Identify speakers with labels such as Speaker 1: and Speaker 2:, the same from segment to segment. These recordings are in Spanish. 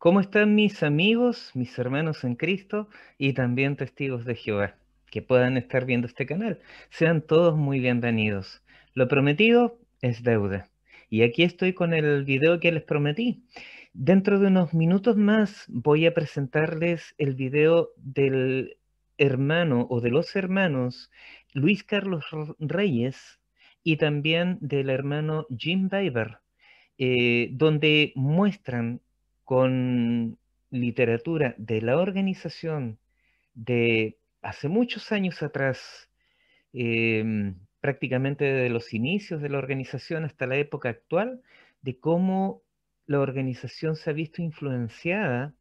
Speaker 1: ¿Cómo están mis amigos, mis hermanos en Cristo y también testigos de Jehová que puedan estar viendo este canal? Sean todos muy bienvenidos. Lo prometido es deuda. Y aquí estoy con el video que les prometí. Dentro de unos minutos más voy a presentarles el video del hermano o de los hermanos Luis Carlos Reyes y también del hermano Jim Biber, eh, donde muestran con literatura de la organización de hace muchos años atrás, em, prácticamente desde los inicios de la organización hasta la época actual, de cómo la organización se ha visto influenciada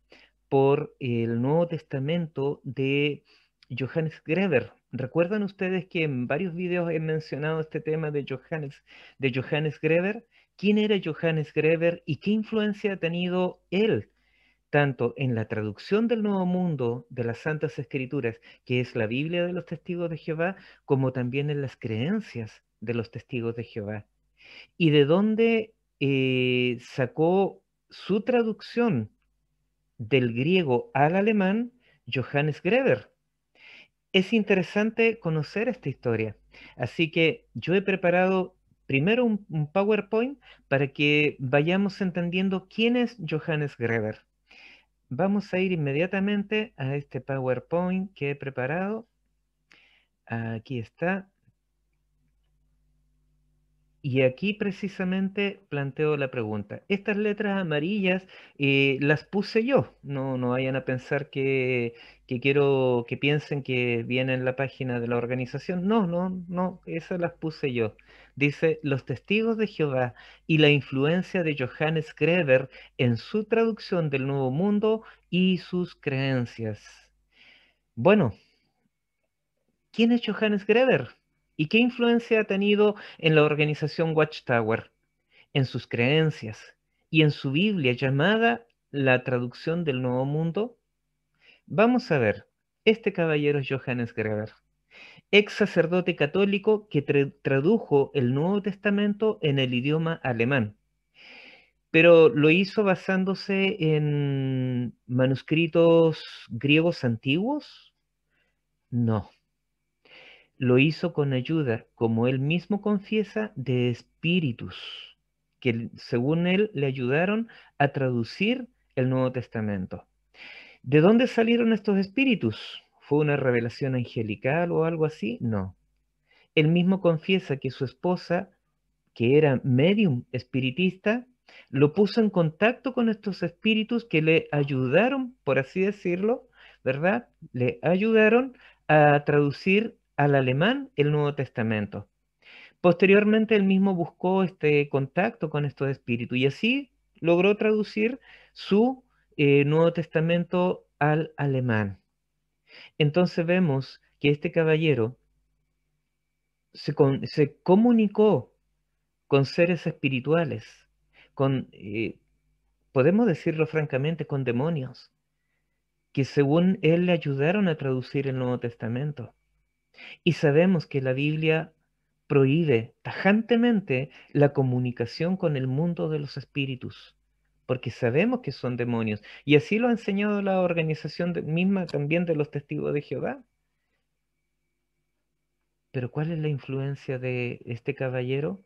Speaker 1: por el Nuevo Testamento de Johannes Greber. ¿Recuerdan ustedes que en varios videos he mencionado este tema de Johannes, de Johannes Greber? quién era Johannes Greber y qué influencia ha tenido él, tanto en la traducción del Nuevo Mundo de las Santas Escrituras, que es la Biblia de los Testigos de Jehová, como también en las creencias de los Testigos de Jehová. Y de dónde eh, sacó su traducción del griego al alemán Johannes Greber. Es interesante conocer esta historia, así que yo he preparado primero un, PowerPoint para que vayamos entendiendo quién es Johannes Greber. Vamos a ir inmediatamente a este PowerPoint que he preparado. Aquí está. Y aquí precisamente planteo la pregunta. Estas letras amarillas eh, las puse yo. No, no vayan a pensar que, que, quiero que piensen que vienen en la página de la organización. No, no, no, esas las puse yo. Dice, los testigos de Jehová y la influencia de Johannes Greber en su traducción del Nuevo Mundo y sus creencias. Bueno, ¿quién es Johannes Greber? ¿Y qué influencia ha tenido en la organización Watchtower? En sus creencias y en su Biblia llamada la traducción del Nuevo Mundo. Vamos a ver, este caballero es Johannes Greber ex sacerdote católico que tradujo el Nuevo Testamento en el idioma alemán, pero lo hizo basándose en manuscritos griegos antiguos. No, lo hizo con ayuda, como él mismo confiesa, de espíritus que según él le ayudaron a traducir el Nuevo Testamento. ¿De dónde salieron estos espíritus? ¿Fue una revelación angelical o algo así? No. Él mismo confiesa que su esposa, que era medium espiritista, lo puso en contacto con estos espíritus que le ayudaron, por así decirlo, ¿verdad? Le ayudaron a traducir al alemán el Nuevo Testamento. Posteriormente él mismo buscó este contacto con estos espíritus y así logró traducir su eh, Nuevo Testamento al alemán. Entonces vemos que este caballero se, se comunicó con seres espirituales, con, eh, podemos decirlo francamente, con demonios, que según él le ayudaron a traducir el Nuevo Testamento. Y sabemos que la Biblia prohíbe tajantemente la comunicación con el mundo de los espíritus porque sabemos que son demonios. Y así lo ha enseñado la organización misma también de los testigos de Jehová. Pero ¿cuál es la influencia de este caballero?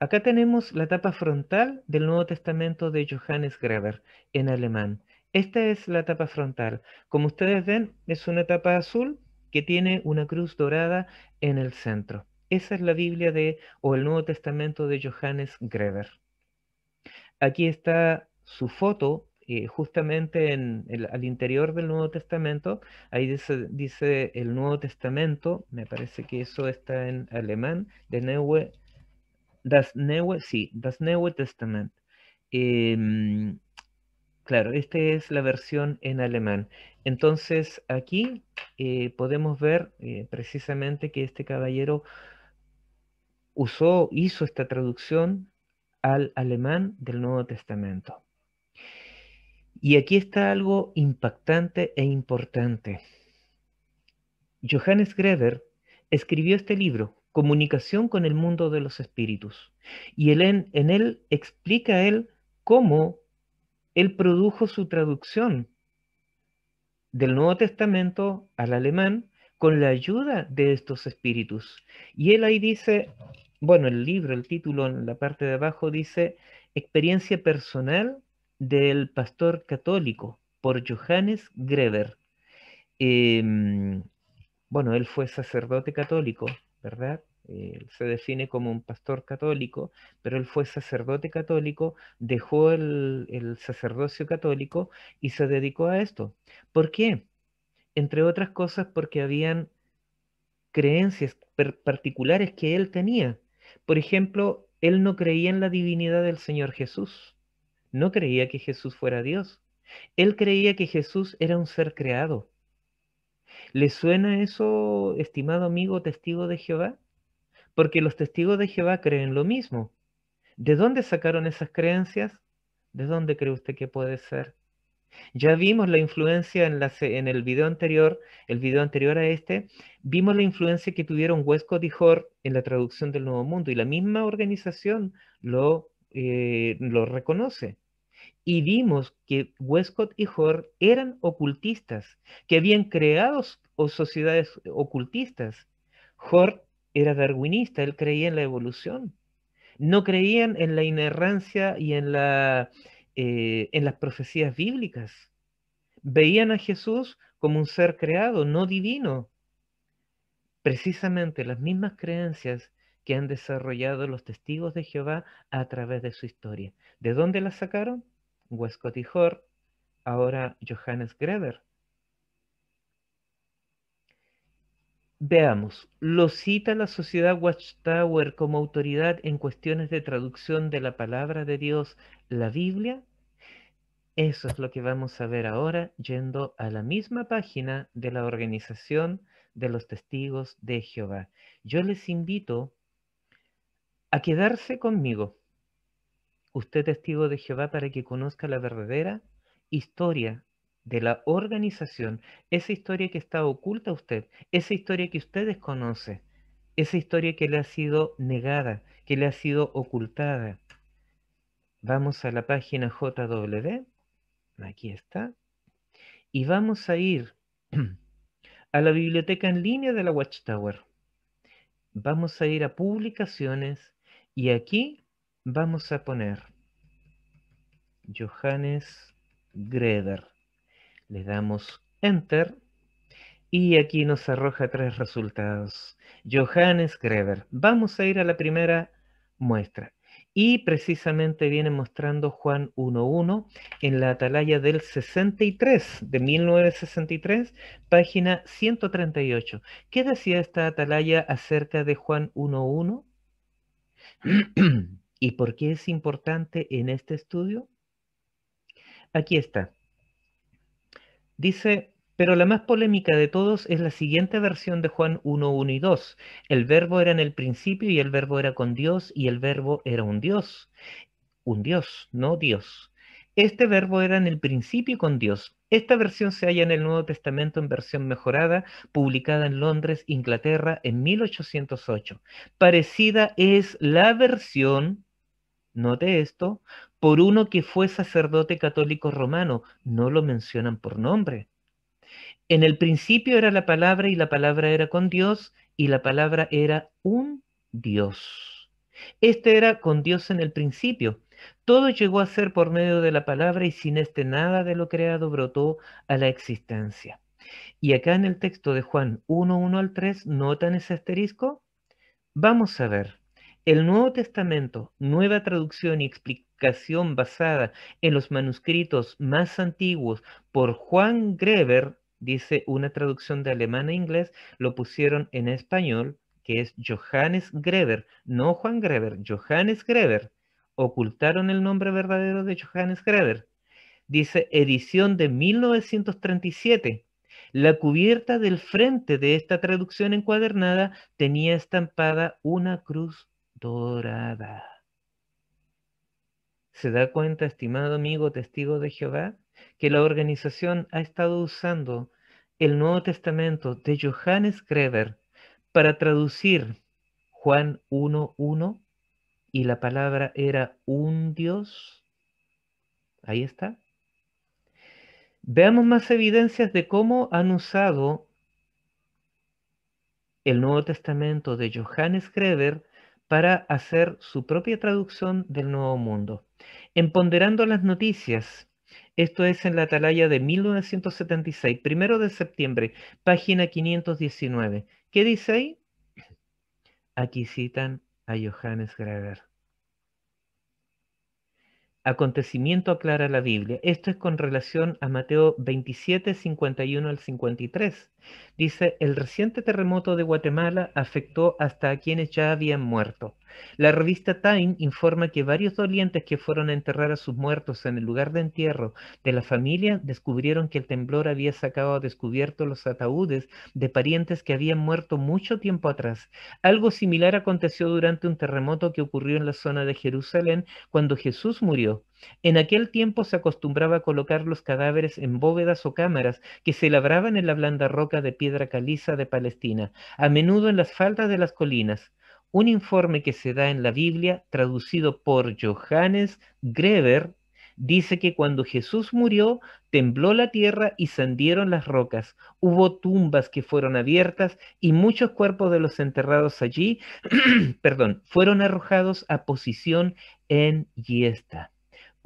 Speaker 1: Acá tenemos la tapa frontal del Nuevo Testamento de Johannes Greber en alemán. Esta es la tapa frontal. Como ustedes ven, es una tapa azul que tiene una cruz dorada en el centro. Esa es la Biblia de o el Nuevo Testamento de Johannes Greber. Aquí está su foto, eh, justamente al interior del Nuevo Testamento. Ahí dice, el Nuevo Testamento, me parece que eso está en alemán, de Neue, das Neue, sí, das Neue Testament. Em, claro, esta es la versión en alemán. Entonces aquí eh, podemos ver eh, precisamente que este caballero usó, hizo esta traducción al alemán del Nuevo Testamento. Y aquí está algo impactante e importante. Johannes Greber escribió este libro, Comunicación con el mundo de los espíritus, y él en, él explica él cómo él produjo su traducción del Nuevo Testamento al alemán con la ayuda de estos espíritus. Y él ahí dice, bueno, el libro, el título en la parte de abajo dice Experiencia personal del pastor católico por Johannes Greber. Em, bueno, él fue sacerdote católico, ¿verdad? se define como un pastor católico, pero él fue sacerdote católico, dejó el, el, sacerdocio católico y se dedicó a esto. ¿Por qué? Entre otras cosas porque habían creencias particulares que él tenía. Por ejemplo, él no creía en la divinidad del Señor Jesús. No creía que Jesús fuera Dios. Él creía que Jesús era un ser creado. ¿Le suena eso, estimado amigo testigo de Jehová? Porque los testigos de Jehová creen lo mismo. ¿De dónde sacaron esas creencias? ¿De dónde cree usted que puede ser? Ya vimos la influencia en, el video anterior, el video anterior a este, vimos la influencia que tuvieron Westcott y Hort en la traducción del Nuevo Mundo y la misma organización lo, eh, lo reconoce. Y vimos que Westcott y Hort eran ocultistas, que habían creado sociedades ocultistas. Hort era darwinista, él creía en la evolución. No creían en la inerrancia y en la eh, en las profecías bíblicas. Veían a Jesús como un ser creado, no divino. Precisamente las mismas creencias que han desarrollado los testigos de Jehová a través de su historia. ¿De dónde las sacaron? Westcott y Hor, ahora Johannes Greber. Veamos, lo cita la sociedad Watchtower como autoridad en cuestiones de traducción de la palabra de Dios, la Biblia. Eso es lo que vamos a ver ahora yendo a la misma página de la organización de los testigos de Jehová. Yo les invito a quedarse conmigo, usted testigo de Jehová, para que conozca la verdadera historia de la organización, esa historia que está oculta a usted, esa historia que usted desconoce, esa historia que le ha sido negada, que le ha sido ocultada. Vamos a la página JW, aquí está, y vamos a ir a la biblioteca en línea de la Watchtower. Vamos a ir a publicaciones y aquí vamos a poner Johannes Greder. Le damos Enter y aquí nos arroja tres resultados. Johannes Greber. Vamos a ir a la primera muestra. Y precisamente viene mostrando Juan 1.1 en la atalaya del 63, de 1963, página 138. ¿Qué decía esta atalaya acerca de Juan 1.1? ¿Y por qué es importante en este estudio? Aquí está. Dice, pero la más polémica de todos es la siguiente versión de Juan 1, 1 y 2. El verbo era en el principio y el verbo era con Dios y el verbo era un Dios. Un Dios, no Dios. Este verbo era en el principio con Dios. Esta versión se halla en el Nuevo Testamento en versión mejorada, publicada en Londres, Inglaterra, en 1808. Parecida es la versión note esto, por uno que fue sacerdote católico romano, no lo mencionan por nombre. En el principio era la palabra y la palabra era con Dios y la palabra era un Dios. Este era con Dios en el principio. Todo llegó a ser por medio de la palabra y sin este nada de lo creado brotó a la existencia. Y acá en el texto de Juan 1, 1 al 3, ¿notan ese asterisco? Vamos a ver. El Nuevo Testamento, nueva traducción y explicación basada en los manuscritos más antiguos por Juan Greber, dice una traducción de alemán a inglés, lo pusieron en español, que es Johannes Greber, no Juan Greber, Johannes Greber. Ocultaron el nombre verdadero de Johannes Greber. Dice edición de 1937. La cubierta del frente de esta traducción encuadernada tenía estampada una cruz dorada. ¿Se da cuenta, estimado amigo testigo de Jehová, que la organización ha estado usando el Nuevo Testamento de Johannes Greber para traducir Juan 1.1 y la palabra era un Dios? Ahí está. Veamos más evidencias de cómo han usado el Nuevo Testamento de Johannes Greber para hacer su propia traducción del Nuevo Mundo. En las Noticias, esto es en la atalaya de 1976, primero de septiembre, página 519. ¿Qué dice ahí? Aquí citan a Johannes Greger. Acontecimiento aclara la Biblia. Esto es con relación a Mateo 27, 51 al 53. Dice, el reciente terremoto de Guatemala afectó hasta a quienes ya habían muerto. La revista Time informa que varios dolientes que fueron a enterrar a sus muertos en el lugar de entierro de la familia descubrieron que el temblor había sacado a descubierto los ataúdes de parientes que habían muerto mucho tiempo atrás. Algo similar aconteció durante un terremoto que ocurrió en la zona de Jerusalén cuando Jesús murió. En aquel tiempo se acostumbraba a colocar los cadáveres en bóvedas o cámaras que se labraban en la blanda roca de piedra caliza de Palestina, a menudo en las faldas de las colinas. Un informe que se da en la Biblia, traducido por Johannes Greber, dice que cuando Jesús murió, tembló la tierra y sandieron las rocas. Hubo tumbas que fueron abiertas y muchos cuerpos de los enterrados allí, perdón, fueron arrojados a posición en yesta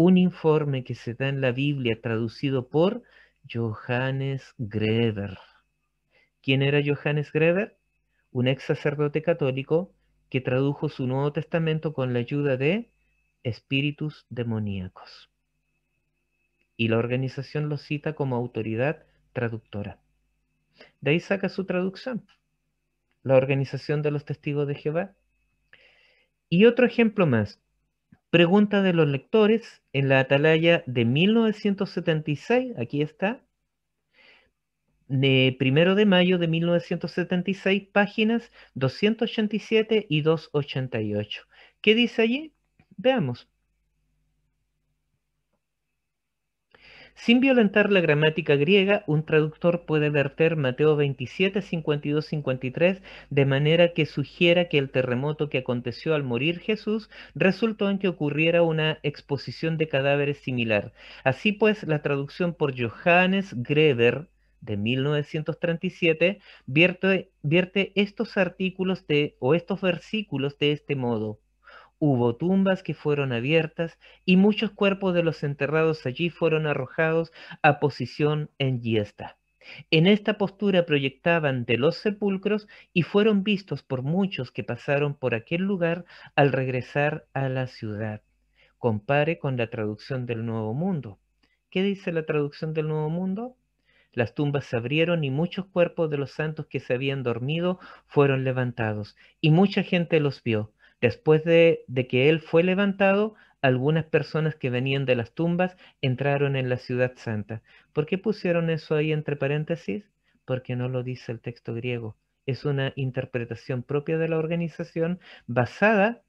Speaker 1: un informe que se da en la Biblia traducido por Johannes Greber. ¿Quién era Johannes Greber? Un ex sacerdote católico que tradujo su Nuevo Testamento con la ayuda de espíritus demoníacos. Y la organización lo cita como autoridad traductora. De ahí saca su traducción, la organización de los testigos de Jehová. Y otro ejemplo más, Pregunta de los lectores en la atalaya de 1976, aquí está, de primero de mayo de 1976, páginas 287 y 288. ¿Qué dice allí? Veamos. Sin violentar la gramática griega, un traductor puede verter Mateo 27, 52, 53 de manera que sugiera que el terremoto que aconteció al morir Jesús resultó en que ocurriera una exposición de cadáveres similar. Así pues, la traducción por Johannes Greber de 1937 vierte, vierte estos artículos de, o estos versículos de este modo. Hubo tumbas que fueron abiertas y muchos cuerpos de los enterrados allí fueron arrojados a posición en yesta. En esta postura proyectaban de los sepulcros y fueron vistos por muchos que pasaron por aquel lugar al regresar a la ciudad. Compare con la traducción del Nuevo Mundo. ¿Qué dice la traducción del Nuevo Mundo? Las tumbas se abrieron y muchos cuerpos de los santos que se habían dormido fueron levantados, y mucha gente los vio Después de, que él fue levantado, algunas personas que venían de las tumbas entraron en la ciudad santa. ¿Por qué pusieron eso ahí entre paréntesis? Porque no lo dice el texto griego. Es una interpretación propia de la organización basada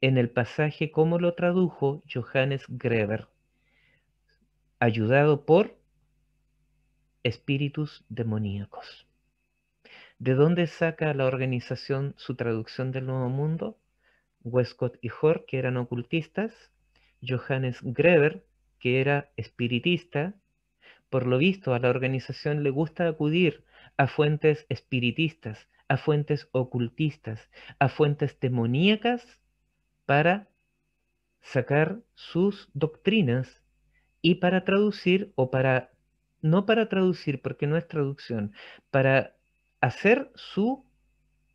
Speaker 1: en el pasaje como lo tradujo Johannes Greber, ayudado por espíritus demoníacos. ¿De dónde saca la organización su traducción del Nuevo Mundo? Westcott y Hor que eran ocultistas, Johannes Greber, que era espiritista. Por lo visto, a la organización le gusta acudir a fuentes espiritistas, a fuentes ocultistas, a fuentes demoníacas para sacar sus doctrinas y para traducir o para, no para traducir, porque no es traducción, para hacer su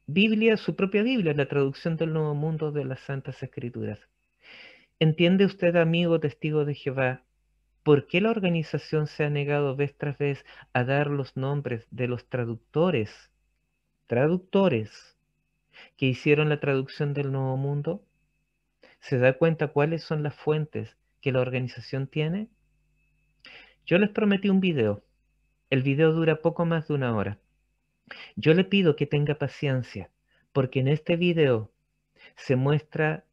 Speaker 1: Biblia, su propia Biblia, la traducción del Nuevo Mundo de las Santas Escrituras. ¿Entiende usted, amigo testigo de Jehová, por qué la organización se ha negado vez tras vez a dar los nombres de los traductores, traductores que hicieron la traducción del Nuevo Mundo? ¿Se da cuenta cuáles son las fuentes que la organización tiene? Yo les prometí un video. El video dura poco más de una hora. Yo le pido que tenga paciencia, porque en este video se muestra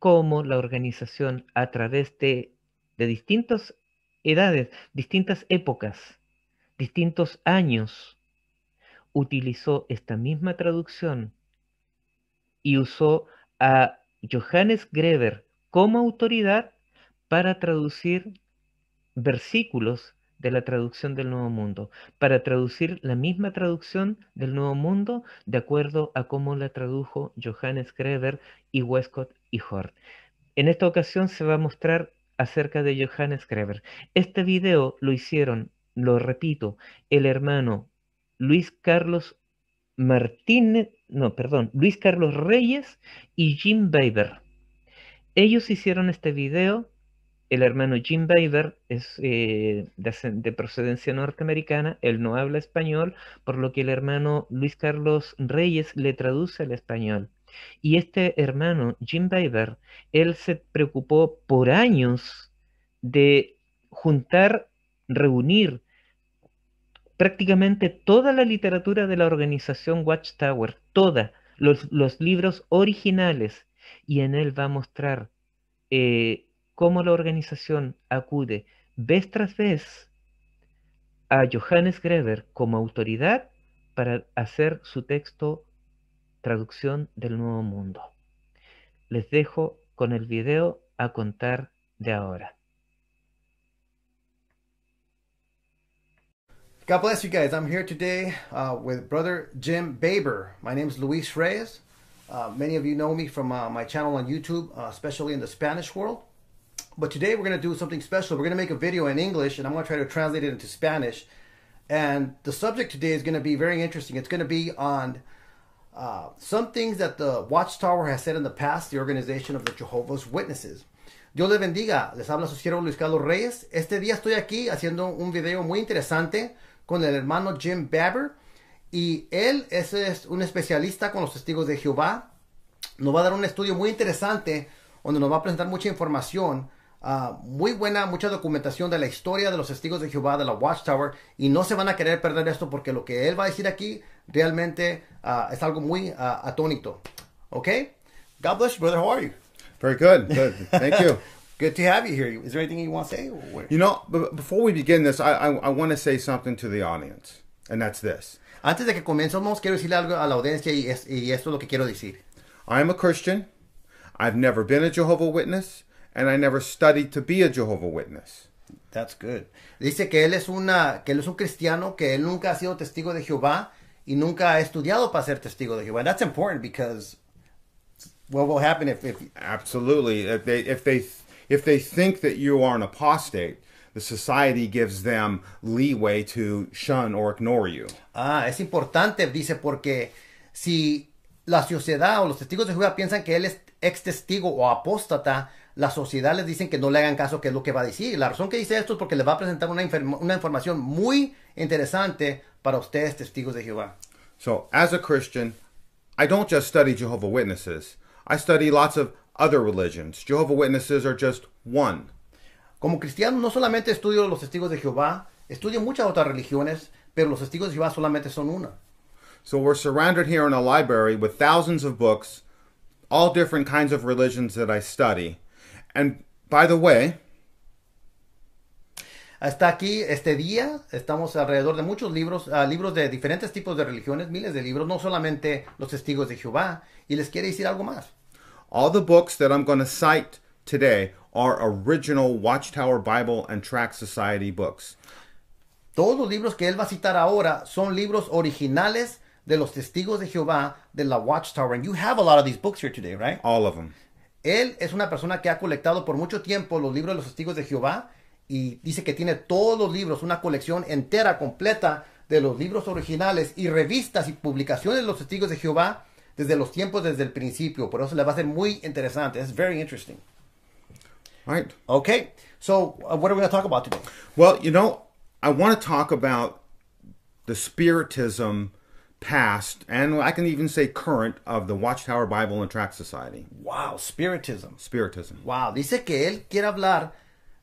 Speaker 1: cómo la organización a través de, de distintas edades, distintas épocas, distintos años, utilizó esta misma traducción y usó a Johannes Greber como autoridad para traducir versículos de la traducción del Nuevo Mundo, para traducir la misma traducción del Nuevo Mundo de acuerdo a cómo la tradujo Johannes Greber y Westcott y Hort. En esta ocasión se va a mostrar acerca de Johannes Greber. Este video lo hicieron, lo repito, el hermano Luis Carlos Martínez, no, perdón, Luis Carlos Reyes y Jim Weber. Ellos hicieron este video el hermano Jim Bader es eh, de, procedencia norteamericana, él no habla español, por lo que el hermano Luis Carlos Reyes le traduce al español. Y este hermano, Jim Bader, él se preocupó por años de juntar, reunir prácticamente toda la literatura de la organización Watchtower, toda, los, libros originales, y en él va a mostrar eh, cómo la organización acude vez tras vez a Johannes Greber como autoridad para hacer su texto Traducción del Nuevo Mundo. Les dejo con el video a contar de ahora. God bless you guys. I'm here today uh,
Speaker 2: with brother Jim Baber. My name is Luis Reyes. Uh, many of you know me from uh, my channel on YouTube, uh, especially in the Spanish world. But today we're going to do something special. We're going to make a video in English, and I'm going to try to translate it into Spanish. And the subject today is going to be very interesting. It's going to be on uh, some things that the Watchtower has said in the past, the organization of the Jehovah's Witnesses. Dios le bendiga. Les habla su siervo Luis Carlos Reyes. Este día estoy aquí haciendo un video muy interesante con el hermano Jim Baber. Y él es un especialista con los testigos de Jehová. Nos va a dar un estudio muy interesante donde nos va a presentar mucha información Ah, muy buena, mucha documentación de la historia de los testigos de Jehová, de la Watchtower, y no se van a querer perder esto porque lo que él va a decir aquí realmente ah, es algo muy uh, atónito. ¿Ok? God bless you, brother. How are you? Very good. Good. Thank you. good to have you here. Is there anything you want to say? You know, before we begin this, I, I, I want to say something to the audience, and that's this. Antes de que comencemos, quiero decirle algo a la audiencia y, es, y esto es lo que quiero decir. I am a Christian. I've never been a Jehovah Witness. and I never studied to be a Jehovah Witness. That's good. Dice que él es una que él es un cristiano que él nunca ha sido testigo de Jehová y nunca ha estudiado para ser testigo de Jehová. that's important because what will happen if, if absolutely if they if they if they think that you are an apostate, the society gives them leeway to shun or ignore you. Ah, es importante, dice, porque si la sociedad o los testigos de Jehová piensan que él es ex testigo o apóstata, la sociedad les dice que no le hagan caso, que es lo que va a decir. La razón que dice esto es porque les va a presentar una, información muy interesante para ustedes, testigos de Jehová. So, as a Christian, I don't just study Jehovah Witnesses. I study lots of other religions. Jehovah Witnesses are just one. Como cristiano, no solamente estudio los testigos de Jehová, estudio muchas otras religiones, pero los testigos de Jehová solamente son una. So we're surrounded here in a library with thousands of books, all different kinds of religions that I study. And by the way, hasta aquí este día. Estamos alrededor de muchos libros, uh, libros de diferentes tipos de religiones, miles de libros, no solamente los testigos de Jehová. Y les quiere decir algo más. All the books that I'm going to cite today are original Watchtower Bible and Tract Society books. Todos los libros que él va a citar ahora son libros originales de los testigos de Jehová de la Watchtower. And you have a lot of these books here today, right? All of them. Él es una persona que ha colectado por mucho tiempo los libros de los testigos de Jehová y dice que tiene todos los libros, una colección entera, completa de los libros originales y revistas y publicaciones de los testigos de Jehová desde los tiempos, desde el principio. Por eso le va a ser muy interesante. Es very interesting. right. Okay. So, uh, what are we going to talk about today? Well, you know, I want to talk about the spiritism past and I can even say current of the Watchtower Bible and Tract Society. Wow, spiritism. Spiritism. Wow, dice que él quiere hablar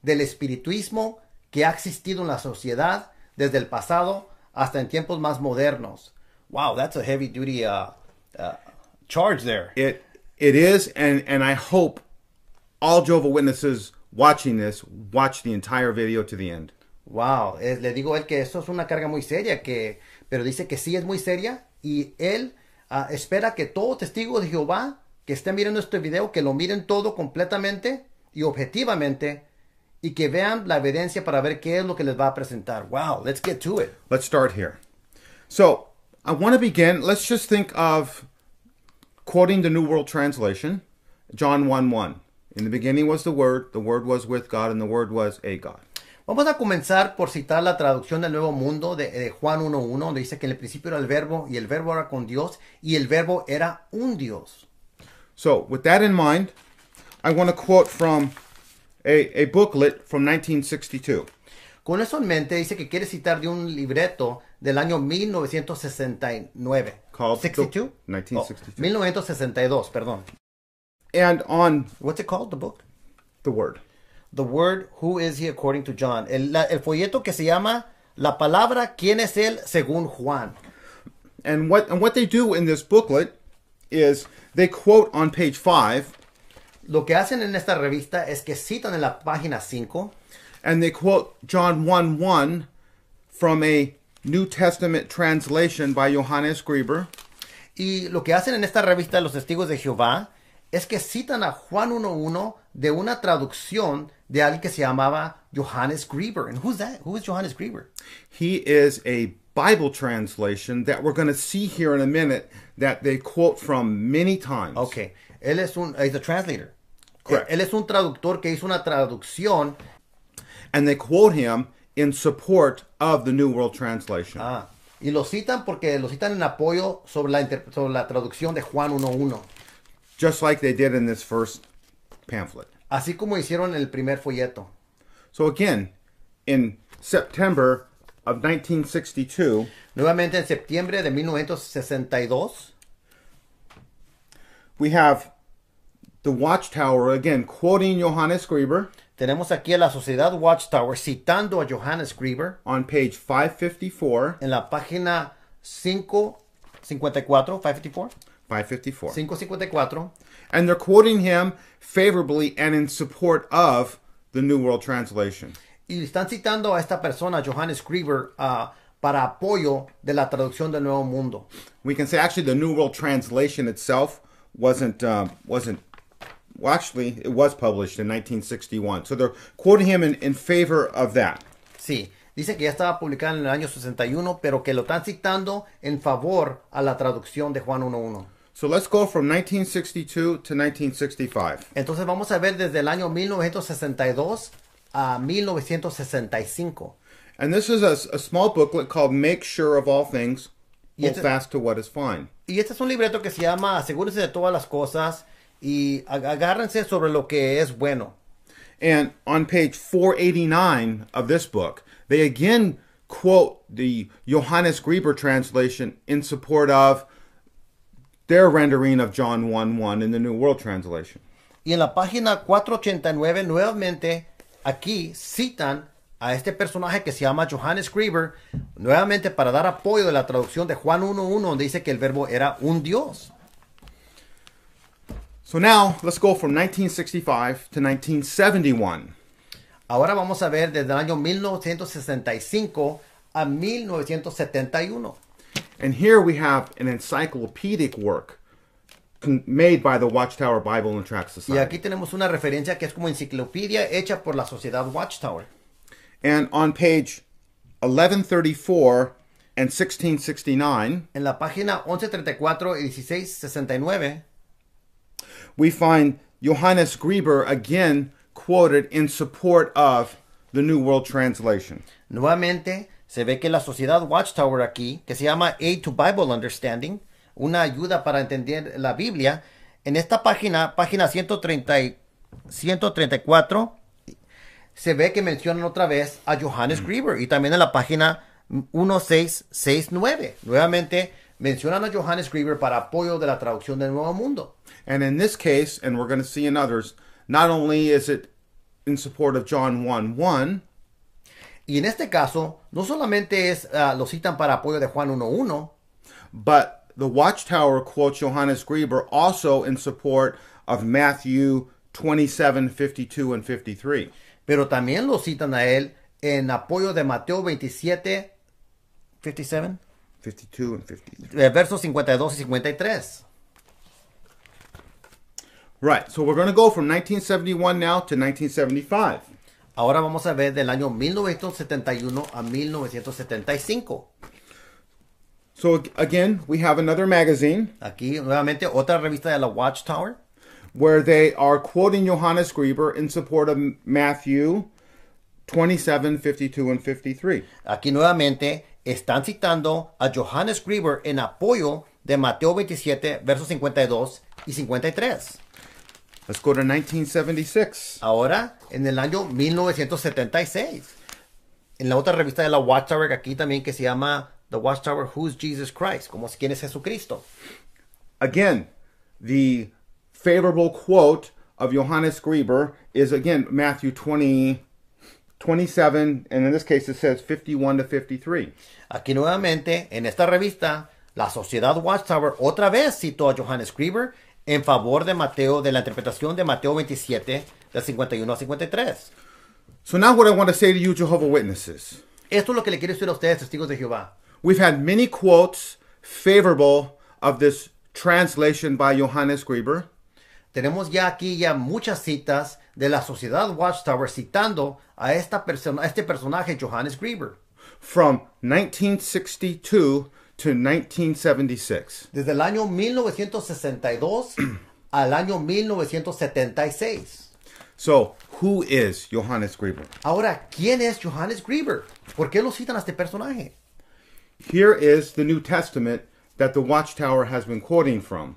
Speaker 2: del espirituismo que ha existido en la sociedad desde el pasado hasta en tiempos más modernos. Wow, that's a heavy duty uh, uh, charge there. It it is and and I hope all Jehovah Witnesses watching this watch the entire video to the end. Wow, le digo él que eso es una carga muy seria que pero dice que sí es muy seria y él ah, espera que todo testigo de Jehová que esté mirando este video, que lo miren todo completamente y objetivamente y que vean la evidencia para ver qué es lo que les va a presentar. Wow, let's get to it. Let's start here. So, I want to begin, let's just think of quoting the New World Translation, John 1.1. In the beginning was the Word, the Word was with God, and the Word was a God. Vamos a comenzar por citar la traducción del Nuevo Mundo de, de Juan 1.1, donde dice que en el principio era el verbo y el verbo era con Dios y el verbo era un Dios. So, mind, Con eso en mente, dice que quiere citar de un libreto del año 1969. Called 62? 1962. 1962, perdón. And on... What's it called, the book? the word who is he according to John. El, el folleto que se llama La palabra quién es él según Juan. And what and what they do in this booklet is they quote on page 5 Lo que hacen en esta revista es que citan en la página 5 and they quote John 1 1 from a New Testament translation by Johannes Grieber. Y lo que hacen en esta revista los testigos de Jehová es que citan a Juan 1.1 de una traducción de alguien que se llamaba Johannes Grieber. And who's that? Who is Johannes Grieber? He is a Bible translation that we're going to see here in a minute that they quote from many times. Okay. Él es un he's a translator. Correct. Él es un traductor que hizo una traducción. And they quote him in support of the New World Translation. Ah. Y lo citan porque lo citan en apoyo sobre la, sobre la traducción de Juan 1.1. Just like they did in this first pamphlet. Así como hicieron el primer folleto. So again, in September of 1962, nuevamente en septiembre de 1962, we have the Watchtower again quoting Johannes Grieber. Tenemos aquí a la Sociedad Watchtower citando a Johannes Grieber. On page 554. En la página 554, 554. 554. 554. and they're quoting him favorably and in support of the New World Translation. Y están citando a esta persona, Johannes Grieber, uh, para apoyo de la traducción del Nuevo Mundo. We can say actually the New World Translation itself wasn't um, wasn't well, actually it was published in 1961. So they're quoting him in, in favor of that. Sí, dicen que ya estaba publicada en el año 61, pero que lo están citando en favor a la traducción de Juan 1.1. So let's go from 1962 to 1965. Entonces vamos a ver desde el año 1962 a 1965. And this is a, a small booklet called Make Sure of All Things, Hold este, Fast to What is Fine. Y este es un libreto que se llama asegúrese de todas las cosas y agárrense sobre lo que es bueno. And on page 489 of this book, they again quote the Johannes Grieber translation in support of Y en la página 489 nuevamente aquí citan a este personaje que se llama Johannes Grieber nuevamente para dar apoyo de la traducción de Juan 1:1 donde dice que el verbo era un dios. So now let's go from 1965 to 1971. Ahora vamos a ver desde el año 1965 a 1971. And here we have an encyclopedic work made by the Watchtower Bible and Tract Society. Y aquí tenemos una referencia que es como enciclopedia hecha por la sociedad Watchtower. And on page 1134 and 1669, en la página 1134 y 1669, we find Johannes Grieber again quoted in support of the New World Translation. Nuevamente se ve que la sociedad Watchtower aquí, que se llama Aid to Bible Understanding, una ayuda para entender la Biblia, en esta página, página 130 134, se ve que mencionan otra vez a Johannes mm. Grieber y también en la página 1669. Nuevamente mencionan a Johannes Grieber para apoyo de la traducción del Nuevo Mundo. And in this case, and we're going to see others, not only is it in support John 1.1, y en este caso, no solamente es ah, lo citan para apoyo de Juan 1.1, but the Watchtower quotes Johannes Grieber also in support of Matthew 27, 52 and 53. Pero también lo citan a él en apoyo de Mateo 27, 57. 52 and 53. Eh, versos 52 y 53. Right, so we're going to go from 1971 now to 1975. Ahora vamos a ver del año 1971 a 1975. So we have another magazine. Aquí nuevamente otra revista de la Watchtower. Where are quoting Johannes support of 27, and 53. Aquí nuevamente están citando a Johannes Grieber en apoyo de Mateo 27, versos 52 y 53. Let's go to 1976. Ahora, en el año 1976. En la otra revista de la Watchtower, aquí también que se llama The Watchtower, Who's Jesus Christ? Como quién es Jesucristo. Again, the favorable quote of Johannes Grieber is again Matthew 20, 27, and in this case it says 51 to 53. Aquí nuevamente, en esta revista, la Sociedad Watchtower otra vez citó a Johannes Grieber en favor de Mateo, de la interpretación de Mateo 27, de 51 a 53. Esto es lo que le quiero decir a ustedes, testigos de Jehová. We've had many quotes favorable of this translation by Johannes Grieber. Tenemos ya aquí ya muchas citas de la sociedad Watchtower citando a esta persona, a este personaje Johannes Grieber. From 1962 to 1976. Desde el año 1962 al año 1976. So, who is Johannes Grieber? Ahora, ¿quién es Johannes Grieber? ¿Por qué lo citan a este personaje? Here is the New Testament that the Watchtower has been quoting from.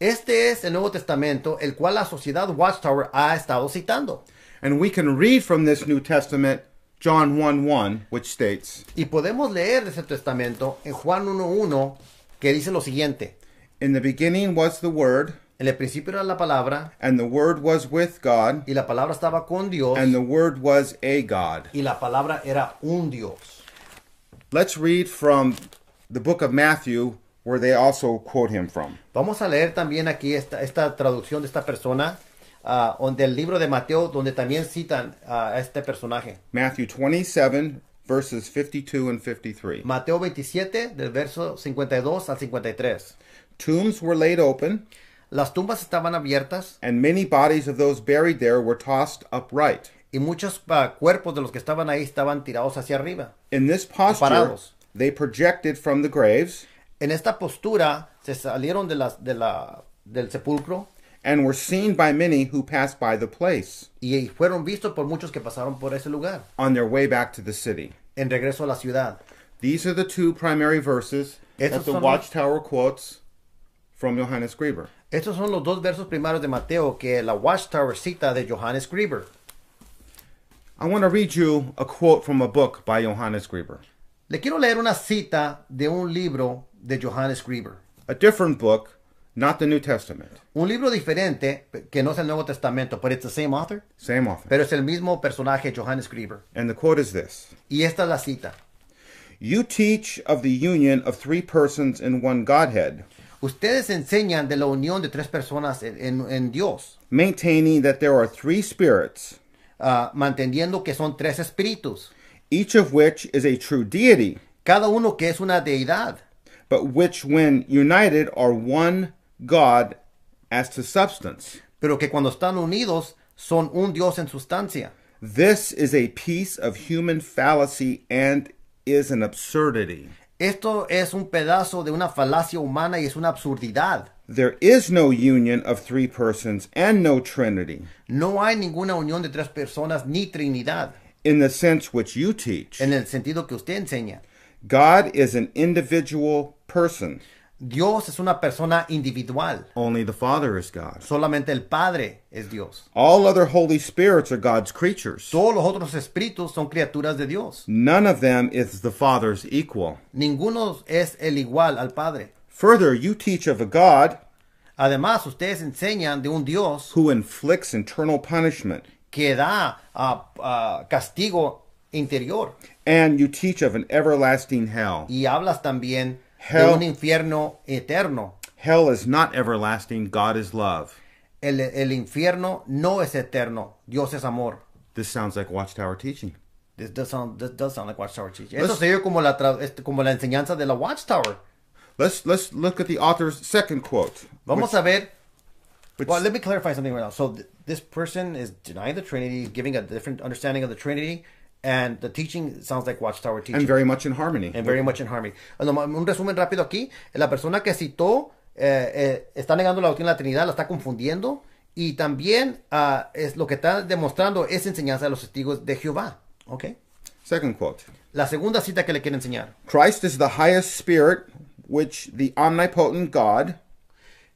Speaker 2: Este es el Nuevo Testamento el cual la sociedad Watchtower ha estado citando. And we can read from this New Testament John 1 1, which states. Y podemos leer ese testamento en Juan 1 1, que dice lo siguiente. In the beginning was the Word. En el principio era la palabra. And the Word was with God. Y la palabra estaba con Dios. And the Word was a God. Y la palabra era un Dios. Let's read from the book of Matthew, where they also quote him from. Vamos a leer también aquí esta, esta traducción de esta persona. uh, el libro de Mateo, donde también citan uh, a este personaje. Matthew 27, verses 52 and 53. Mateo 27, del verso 52 al 53. Tombs were laid open. Las tumbas estaban abiertas. And many bodies of those buried there were tossed upright. Y muchos ah, cuerpos de los que estaban ahí estaban tirados hacia arriba. In this posture, they projected from the graves. En esta postura se salieron de las de la del sepulcro. and were seen by many who passed by the place. Y fueron vistos por muchos que pasaron por ese lugar. On their way back to the city. En regreso a la ciudad. These are the two primary verses Estos that the Watchtower los... quotes from Johannes Grieber. Estos son los dos versos primarios de Mateo que la Watchtower cita de Johannes Grieber. I want to read you a quote from a book by Johannes Grieber. Le quiero leer una cita de un libro de Johannes Grieber. A different book, not the New Testament un libro diferente que no es el Nuevo Testamento, but it's the same author. Same author. Pero es el mismo personaje, Johannes Grieber. And the quote is this. Y esta es la cita. You teach of the union of three persons in one Godhead. Ustedes enseñan de la unión de tres personas en, en, en Dios. Maintaining that there are three spirits. Uh, manteniendo que son tres espíritus. Each of which is a true deity. Cada uno que es una deidad. But which, when united, are one God as to substance. Pero que cuando están unidos son un Dios en sustancia. This is a piece of human fallacy and is an absurdity. Esto es un pedazo de una falacia humana y es una absurdidad. There is no union of three persons and no trinity. No hay ninguna unión de tres personas ni trinidad. In the sense which you teach. En el sentido que usted enseña. God is an individual person. Dios es una persona individual. Only the Father is God. Solamente el Padre es Dios. All other holy spirits are God's creatures. Todos los otros espíritus son criaturas de Dios. None of them is the Father's equal. Ninguno es el igual al Padre. Further, you teach of a God Además, ustedes enseñan de un Dios who inflicts internal punishment que da uh, uh, castigo interior. And you teach of an everlasting hell. Y hablas también de un infierno eterno. Hell is not everlasting. God is love. El, el infierno no es eterno. Dios es amor. This sounds like Watchtower teaching. This does sound, this does sound like Watchtower teaching. Let's, Esto sería como la, como la enseñanza de la Watchtower. Let's, let's look at the author's second quote. Vamos which, a ver. Which, well, let me clarify something right now. So th this person is denying the Trinity, giving a different understanding of the Trinity. And the teaching sounds like Watchtower teaching. And very much in harmony. very much oh, in harmony. Un resumen rápido aquí. La persona que citó eh, eh, está negando la doctrina de la Trinidad, la está confundiendo. Y también ah, es lo que está demostrando es enseñanza de los testigos de Jehová. Okay. Second quote. La segunda cita que le quiere enseñar. Christ is the highest spirit which the omnipotent God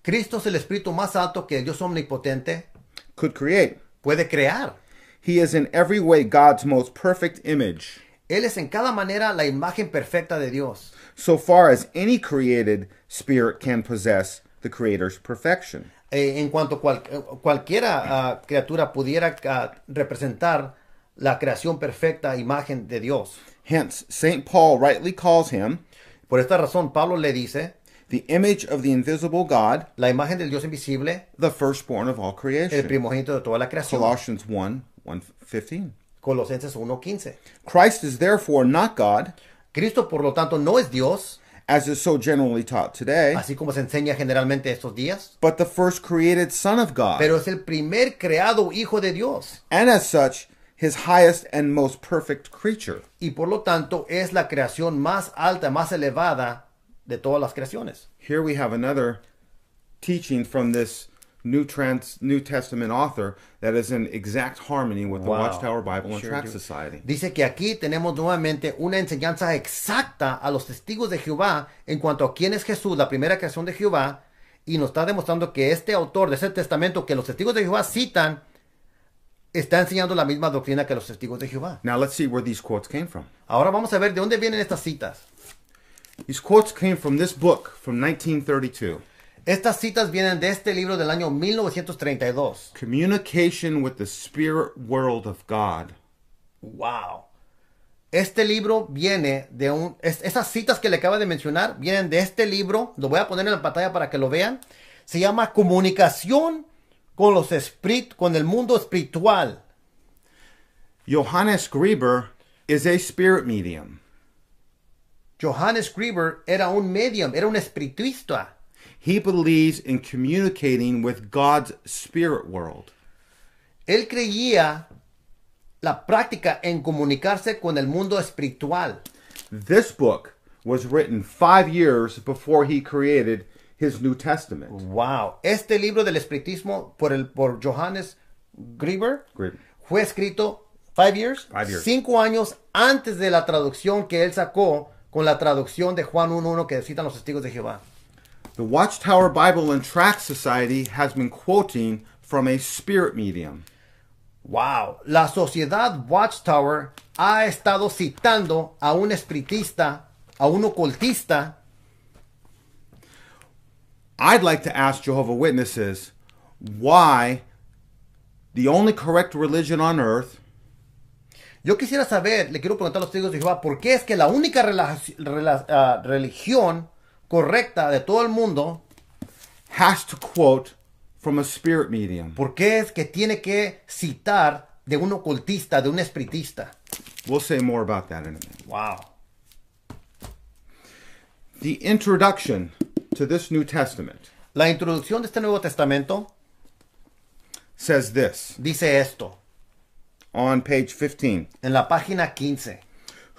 Speaker 2: Cristo es el espíritu más alto que Dios omnipotente could create. Puede crear. He is in every way God's most perfect image. Él es en cada manera la imagen perfecta de Dios. So far as any created spirit can possess the creator's perfection. Eh, en cuanto cual, eh, cualquiera uh, criatura pudiera uh, representar la creación perfecta imagen de Dios. Hence, St. Paul rightly calls him Por esta razón Pablo le dice the image of the invisible God, la imagen del Dios invisible, the firstborn of all creation. El primogénito de toda la creación. Colossians 1 1:15. Colosenses 1:15. Christ is therefore not God. Cristo por lo tanto no es Dios. As is so generally taught today. Así como se enseña generalmente estos días. But the first created son of God. Pero es el primer creado hijo de Dios. And as such his highest and most perfect creature. Y por lo tanto es la creación más alta, más elevada de todas las creaciones. Here we have another teaching from this New, New Testament author that is in exact harmony with the Watchtower Bible and Tract Society. Dice que aquí tenemos nuevamente una enseñanza exacta a los testigos de Jehová en cuanto a quién es Jesús, la primera creación de Jehová, y nos está demostrando que este autor de ese testamento que los testigos de Jehová citan está enseñando la misma doctrina que los testigos de Jehová. Now let's see where these quotes came from. Ahora vamos a ver de dónde vienen estas citas. These quotes came from this book from 1932. Estas citas vienen de este libro del año 1932. Communication with the Spirit World of God. Wow. Este libro viene de un... esas citas que le acaba de mencionar vienen de este libro. Lo voy a poner en la pantalla para que lo vean. Se llama Comunicación con, los con el mundo espiritual. Johannes Grieber is a spirit medium. Johannes Grieber era un medium, era un espiritista. He believes in communicating with God's spirit world. Él creía la práctica en comunicarse con el mundo espiritual. This book was written five years before he created his New Testament. Wow. Este libro del espiritismo por, el, por Johannes Grieber, Grieber. fue escrito five years, five years, cinco años antes de la traducción que él sacó con la traducción de Juan 1.1 que citan los testigos de Jehová. The Watchtower Bible and Tract Society has been quoting from a spirit medium. Wow, la sociedad Watchtower ha estado citando a un espiritista, a un ocultista. I'd like to ask Jehovah Witnesses why the only correct religion on earth Yo quisiera saber, le quiero preguntar a los testigos de Jehová, ¿por qué es que la única ah, religión correcta de todo el mundo has to quote from a spirit medium? ¿Por qué es que tiene que citar de un ocultista, de un espiritista? We'll say more about that in a minute. Wow. The introduction to this New Testament. La introducción de este Nuevo Testamento says this. Dice esto. On page 15. En la página 15.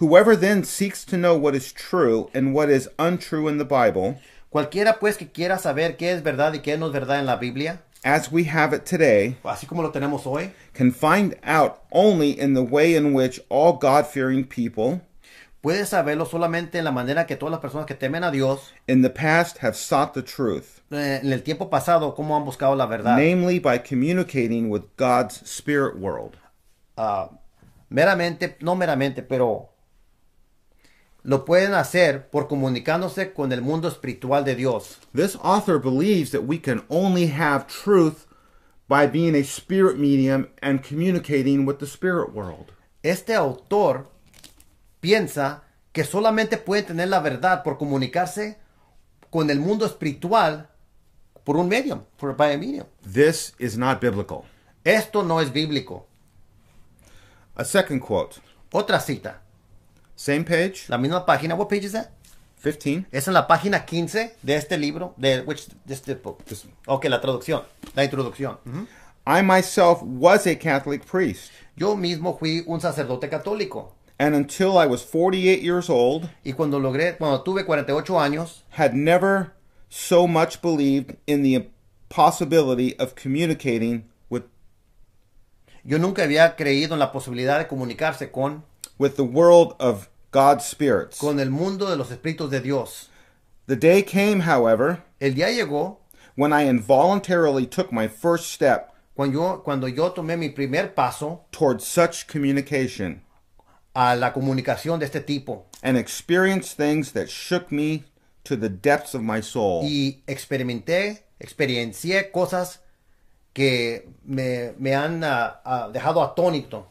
Speaker 2: Whoever then seeks to know what is true and what is untrue in the Bible, cualquiera pues que quiera saber qué es verdad y qué no es verdad en la Biblia, as we have it today, así como lo tenemos hoy, can find out only in the way in which all God-fearing people puede saberlo solamente en la manera que todas las personas que temen a Dios in the past have sought the truth. Eh, en el tiempo pasado cómo han buscado la verdad. Namely by communicating with God's spirit world. Uh, meramente, no meramente, pero Lo pueden hacer por comunicándose con el mundo espiritual de Dios. This author believes that we can only have truth by being a spirit medium and communicating with the spirit world. Este autor piensa que solamente puede tener la verdad por comunicarse con el mundo espiritual por un medium, por by a medium. This is not biblical. Esto no es bíblico. A second quote. Otra cita. Same page. La misma página. What page is that? 15. Es en la página 15 de este libro, de which this este book. This. Ok, la traducción, la introducción. I myself was a Catholic priest. Yo mismo fui un sacerdote católico. And until I was 48 years old, y cuando logré, cuando tuve 48 años, had never so much believed in the possibility of communicating with Yo nunca había creído en la posibilidad de comunicarse con with the world of God's spirits. con el mundo de los espíritus de Dios. The day came, however, El día llegó when I involuntarily took my first step cuando yo, cuando yo tomé mi primer paso towards such communication a la comunicación de este tipo and experienced things that shook me to the depths of my soul. y experimenté, experiencié cosas que me, me han ah, ah, dejado atónito.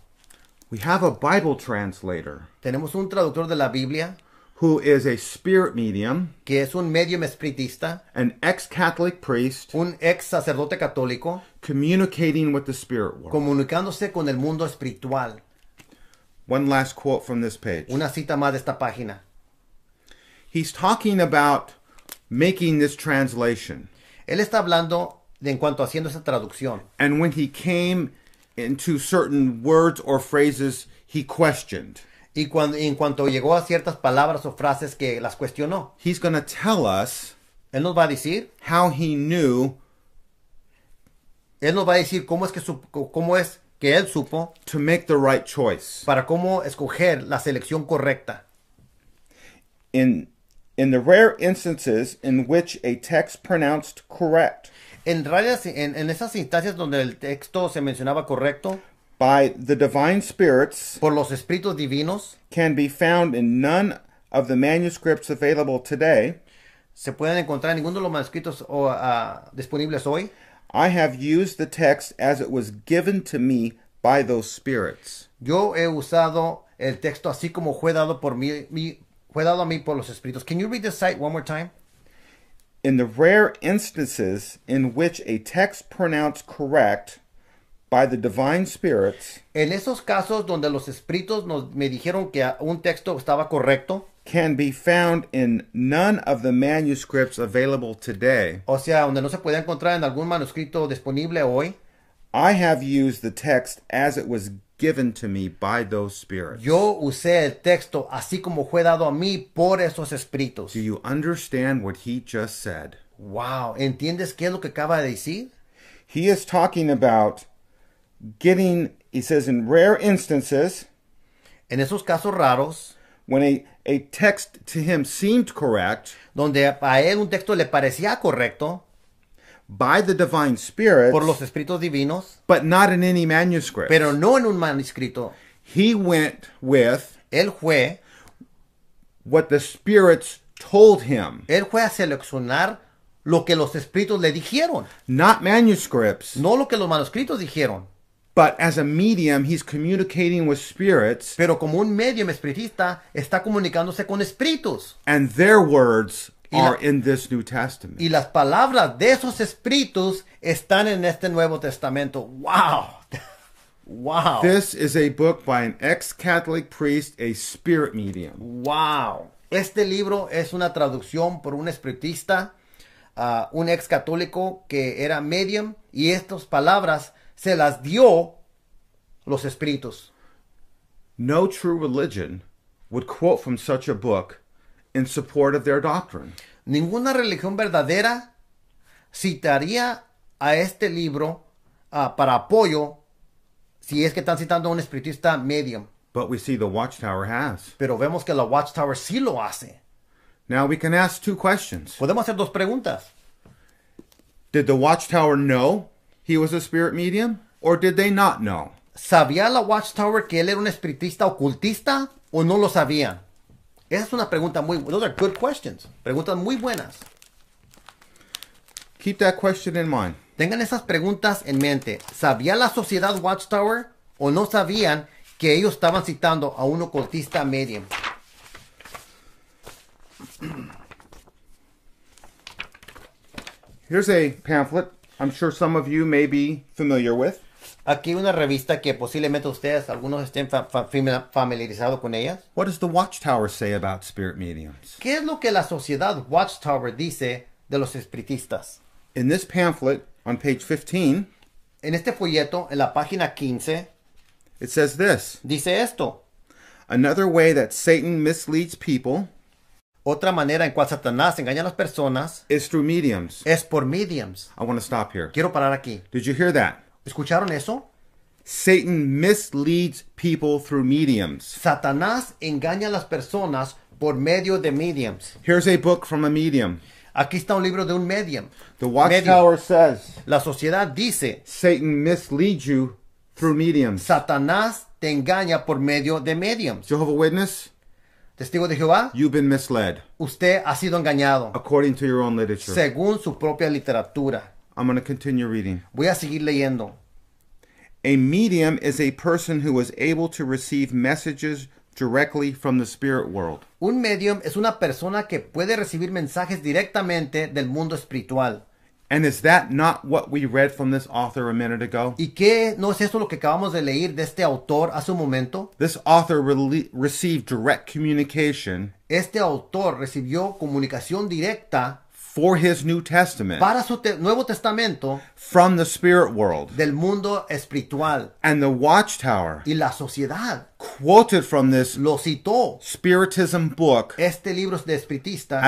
Speaker 2: We have a Bible translator. Tenemos un traductor de la Biblia. Who is a spirit medium. Que es un medium espiritista. An ex-Catholic priest. Un ex sacerdote católico. Communicating with the spirit world. Comunicándose con el mundo espiritual. One last quote from this page. Una cita más de esta página. He's talking about making this translation. Él está hablando de en cuanto haciendo esa traducción. And when he came into certain words or phrases he questioned. Y cuando, en cuanto llegó a ciertas palabras o frases que las cuestionó, He's going to tell us él nos va a decir, how he knew él nos va a decir cómo es que su- cómo es que él supo to make the right choice. para cómo escoger la selección correcta. In in the rare instances in which a text pronounced correct en, rayas, en, esas instancias donde el texto se mencionaba correcto, by the divine spirits por los espíritus divinos, can be found in none of the manuscripts available today. Se pueden encontrar en ninguno de los manuscritos o, ah, disponibles hoy. I have used the text as it was given to me by those spirits. Yo he usado el texto así como fue dado por mí, fue dado a mí por los espíritus. Can you read the site one more time? in the rare instances in which a text pronounced correct by the divine spirits, en esos casos donde los espíritus nos, me dijeron que un texto estaba correcto, can be found in none of the manuscripts available today. o sea, donde no se puede encontrar en algún manuscrito disponible hoy, I have used the text as it was given to me by those spirits. Yo usé el texto así como fue dado a mí por esos espíritus. Do you understand what he just said? Wow, ¿entiendes qué es lo que acaba de decir? He is talking about getting, he says in rare instances, en esos casos raros, when a, a text to him seemed correct, donde a él un texto le parecía correcto, by the divine spirit por los espíritus divinos, but not in any manuscript. pero no en un manuscrito. He went with Él fue, what the spirits told him, él fue a seleccionar lo que los espíritus le dijeron, not manuscripts, no lo que los manuscritos dijeron. but as a medium he's communicating with spirits Pero como un medium espiritista está comunicándose con espíritus and their words are in this New Testament. Y las palabras de esos espíritus están en este Nuevo Testamento. Wow. wow. This is a book by an ex-Catholic priest, a spirit medium. Wow. Este libro es una traducción por un espiritista, uh, un ex católico que era medium, y estas palabras se las dio los espíritus. No true religion would quote from such a book in support of their doctrine. Ninguna religión verdadera citaría a este libro uh, para apoyo si es que están citando a un espiritista medium. But we see the Watchtower has. Pero vemos que la Watchtower sí lo hace. Now we can ask two questions. Podemos hacer dos preguntas. Did the Watchtower know he was a spirit medium or did they not know? ¿Sabía la Watchtower que él era un espiritista ocultista o no lo sabían? Esa es una pregunta muy Those are good questions. Preguntas muy buenas. Keep that question in mind. Tengan esas preguntas en mente. ¿Sabía la sociedad Watchtower o no sabían que ellos estaban citando a un ocultista medium? Here's a pamphlet I'm sure some of you may be familiar with aquí una revista que posiblemente ustedes, algunos estén fa familiarizados con ellas. What does the Watchtower say about spirit mediums? ¿Qué es lo que la sociedad Watchtower dice de los espiritistas? In this pamphlet, on page 15, en este folleto, en la página 15, it says this. Dice esto. Another way that Satan misleads people. Otra manera en cual Satanás engaña a las personas. Is through mediums. Es por mediums. I want to stop here. Quiero parar aquí. Did you hear that? ¿Escucharon eso? Satan misleads people through mediums. Satanás engaña a las personas por medio de mediums. Here's a book from a medium. Aquí está un libro de un medium. The Watchtower says La sociedad dice, Satan misleads you through mediums. Satanás te engaña por medio de mediums. Jehovah Witness, Testigo de Jehová, you've been misled usted ha sido engañado according to your own literature. según su propia literatura. I'm going to continue reading. Voy a seguir leyendo. A medium is a person who is able to receive messages directly from the spirit world. Un medium es una persona que puede recibir mensajes directamente del mundo espiritual. And is that not what we read from this author a minute ago? ¿Y qué no es esto lo que acabamos de leer de este autor hace un momento? This author received direct communication. Este autor recibió comunicación directa for his New Testament para su Nuevo Testamento from the spirit world del mundo espiritual and the y la sociedad lo citó spiritism book este libro de espiritista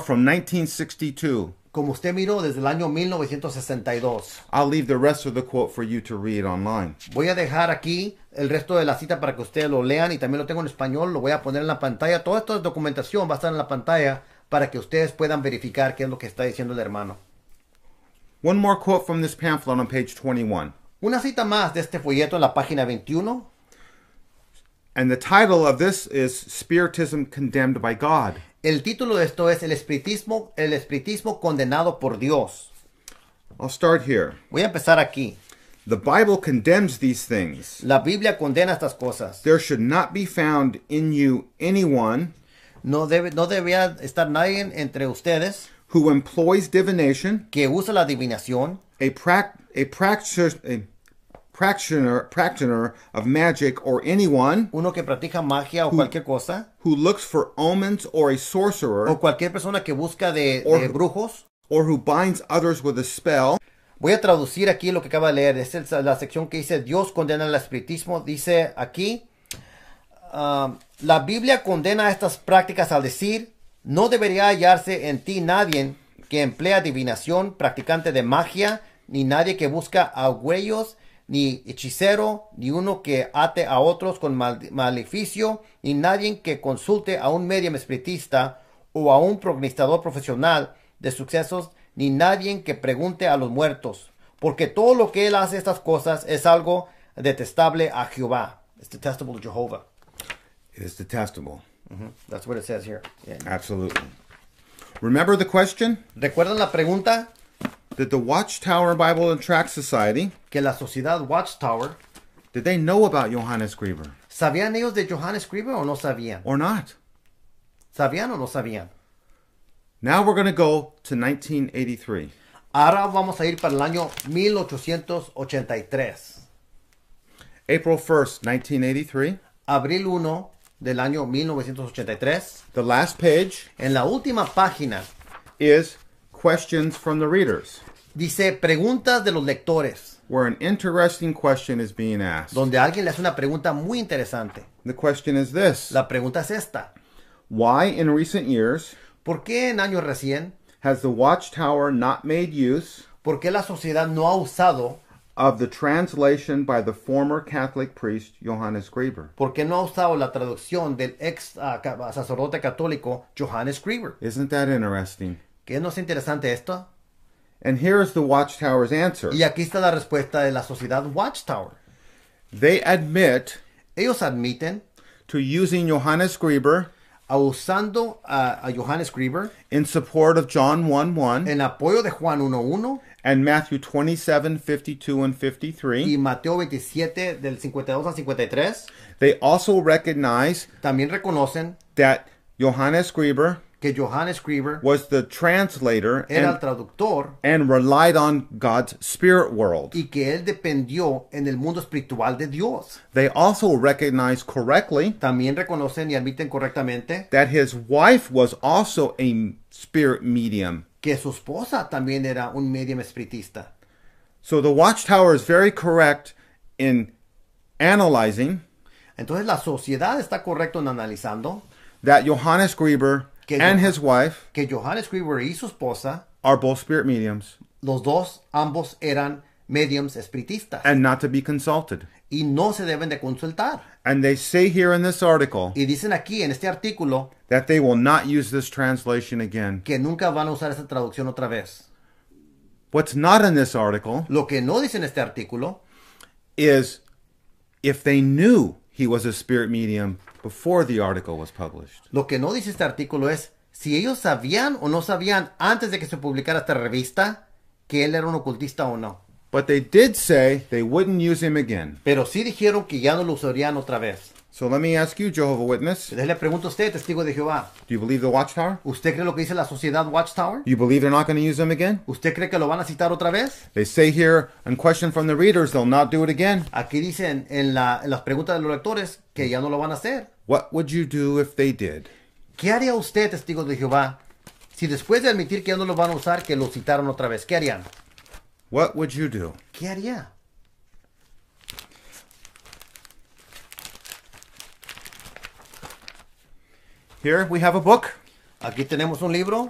Speaker 2: from 1962 como usted miró desde el año 1962. I'll leave the rest of the quote for you to read online. Voy a dejar aquí el resto de la cita para que ustedes lo lean y también lo tengo en español, lo voy a poner en la pantalla. Toda esta documentación va a estar en la pantalla para que ustedes puedan verificar qué es lo que está diciendo el hermano. One more quote from this pamphlet on page 21. Una cita más de este folleto en la página 21. And the title of this is Spiritism Condemned by God. El título de esto es El espiritismo, el espiritismo condenado por Dios. I'll start here. Voy a empezar aquí. The Bible condemns these things. La Biblia condena estas cosas. There should not be found in you anyone no, debe, no debía estar nadie entre ustedes who employs divination, que usa la adivinación, a, pra a, practitioner, practitioner of magic or anyone uno que practica magia o cualquier cosa who looks for omens or a sorcerer o cualquier persona que busca de, de brujos or who binds others with a spell Voy a traducir aquí lo que acaba de leer. Es la sección que dice Dios condena el espiritismo. Dice aquí, uh, la Biblia condena estas prácticas al decir, no debería hallarse en ti nadie que emplea adivinación, practicante de magia, ni nadie que busca agüellos, ni hechicero, ni uno que ate a otros con maleficio, ni nadie que consulte a un medium espiritista o a un prognistador profesional de sucesos, ni nadie que pregunte a los muertos, porque todo lo que él hace estas cosas es algo detestable a Jehová. detestable este to Jehovah. It is detestable. Mm-hmm. That's what it says here. Yeah. Absolutely. Remember the question? ¿Recuerdan la pregunta? Did the Watchtower Bible and Tract Society, que la Sociedad Watchtower, did they know about Johannes Grieber? ¿Sabían ellos de Johannes Grieber o no sabían? Or not? ¿Sabían o no sabían? Now we're going to go to 1983. Ahora vamos a ir para el año 1883. April 1st, 1983. Abril 1, del año 1983. The last page En la última página is questions from the readers, dice preguntas de los lectores, where an interesting question is being asked. donde alguien le hace una pregunta muy interesante. The question is this La pregunta es esta. Why, in recent years, ¿Por qué en años recién, has the Watchtower not made use ¿Por qué la sociedad no ha usado of the translation by the former Catholic priest Johannes Grieber. Porque no ha usado la traducción del ex uh, sacerdote católico Johannes Grieber. Isn't that interesting? ¿Qué no es interesante esto? And here is the Watchtower's answer. Y aquí está la respuesta de la sociedad Watchtower. They admit ellos admiten to using Johannes Grieber a usando a, a Johannes Grieber in support of John 1:1 en apoyo de Juan 1:1 and Matthew 27, 52 and 53. Y Mateo 27 del 52 al 53. They also recognize También reconocen that Johannes Grieber que Johannes Grieber was the translator era and, el traductor and relied on God's spirit world. Y que él dependió en el mundo espiritual de Dios. They also recognize correctly También reconocen y admiten correctamente that his wife was also a spirit medium. que su esposa también era un medium espiritista. So the Watchtower is very correct in analyzing Entonces la sociedad está correcto en analizando that Johannes Grieber que and his wife que Johannes Grieber y su esposa are both spirit mediums. Los dos ambos eran mediums espiritistas. And not to be consulted y no se deben de consultar. y dicen aquí en este artículo translation que nunca van a usar esa traducción otra vez. What's not in this article Lo que no dice en este artículo Lo que no dice este artículo es si ellos sabían o no sabían antes de que se publicara esta revista que él era un ocultista o no. Pero sí dijeron que ya no lo usarían otra vez. So let me ask you, Witness, le pregunto a usted, testigo de Jehová, do you believe the ¿usted cree lo que dice la sociedad Watchtower? ¿Usted cree que lo van a citar otra vez? Aquí dicen en, las preguntas de los lectores que ya no lo van a hacer. ¿Qué haría usted, testigo de Jehová, si después de admitir que ya no lo van a usar, que lo citaron otra vez? ¿Qué harían? What would you do? ¿Qué haría? Here we have a book. Aquí tenemos un libro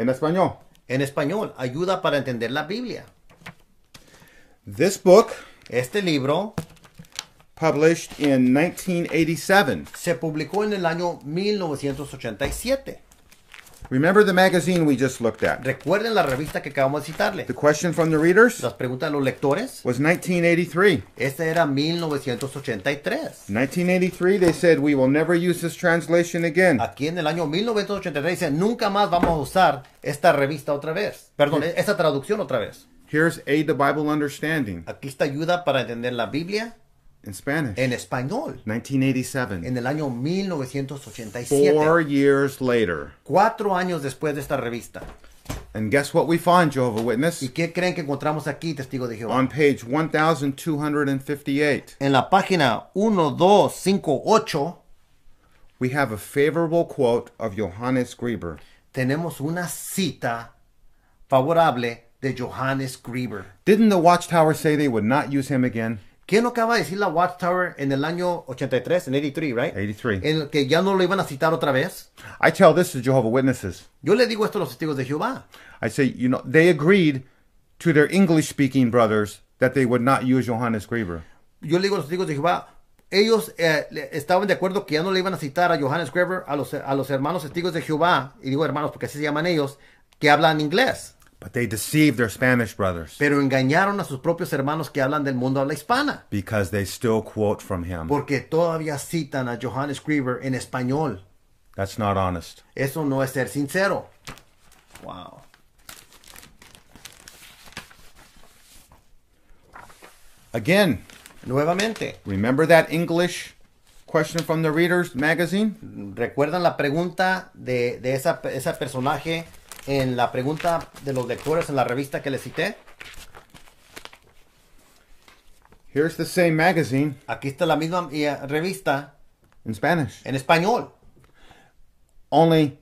Speaker 2: en español. En español, ayuda para entender la Biblia. This book, este libro, published in 1987. Se publicó en el año 1987. Remember the magazine we just looked at. Recuerden la revista que acabamos de citarle. The question from the readers Las preguntas de los lectores. was 1983. Este era 1983. 1983, they said, we will never use this translation again. Aquí en el año 1983 dice, nunca más vamos a usar esta revista otra vez. Perdón, esta traducción otra vez. Here's Aid to Bible Understanding. Aquí está ayuda para entender la Biblia. in Spanish. En español. 1987. En el año 1987. Four years later. Cuatro años después de esta revista. And guess what we find, Jehovah Witness? ¿Y qué creen que encontramos aquí, testigo de Jehová? On page 1258. En la página 1258. We have a favorable quote of Johannes Grieber. Tenemos una cita favorable de Johannes Grieber. Didn't the Watchtower say they would not use him again? ¿Quién no lo acaba de decir la Watchtower en el año 83, en 83, right? 83. En el que ya no lo iban a citar otra vez. I tell this to Jehovah Witnesses. Yo le digo esto a los testigos de Jehová. I say, you know, they agreed to their English speaking brothers that they would not use Johannes Grever. Yo le digo a los testigos de Jehová, ellos eh, estaban de acuerdo que ya no le iban a citar a Johannes Grever a los, a los hermanos testigos de Jehová, y digo hermanos porque así se llaman ellos, que hablan inglés. But they their Spanish brothers. Pero engañaron a sus propios hermanos que hablan del mundo la hispana. Because they still quote from him. Porque todavía citan a Johannes Grieber en español. That's not honest. Eso no es ser sincero. Wow. Again, nuevamente. Remember that English question from the Readers magazine? ¿Recuerdan la pregunta de, de esa, esa personaje en la pregunta de los lectores en la revista que le cité. Here's the same magazine. Aquí está la misma eh, revista. In Spanish. En español. Only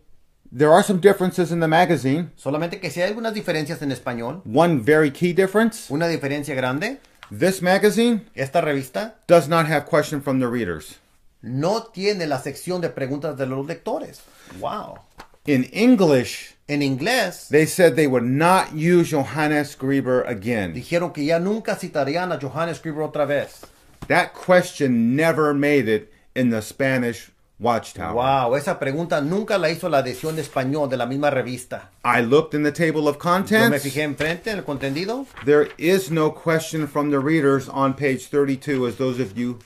Speaker 2: there are some differences in the magazine. Solamente que si hay algunas diferencias en español. One very key difference. Una diferencia grande. This magazine. Esta revista. Does not have question from the readers. No tiene la sección de preguntas de los lectores. Wow. In English. En inglés, they said they would not use Johannes Grieber again. dijeron que ya nunca citarían a Johannes Grieber otra vez. That question never made it in the Spanish Watchtower. Wow, esa pregunta nunca la hizo la edición de español de la misma revista. I looked in the table of Yo me fijé enfrente en el contenido. There is no question from the readers on page 32, as those of you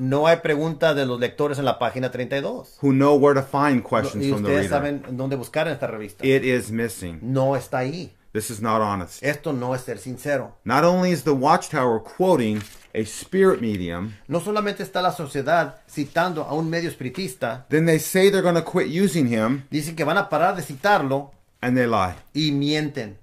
Speaker 2: no hay preguntas de los lectores en la página 32. Who know where to find questions from the reader. saben dónde buscar en esta revista. It is missing. No está ahí. This is not honest. Esto no es ser sincero. Not only is the Watchtower quoting a spirit medium, no solamente está la sociedad citando a un medio espiritista. Then they say they're going to quit using him. Dicen que van a parar de citarlo. And they lie. Y mienten.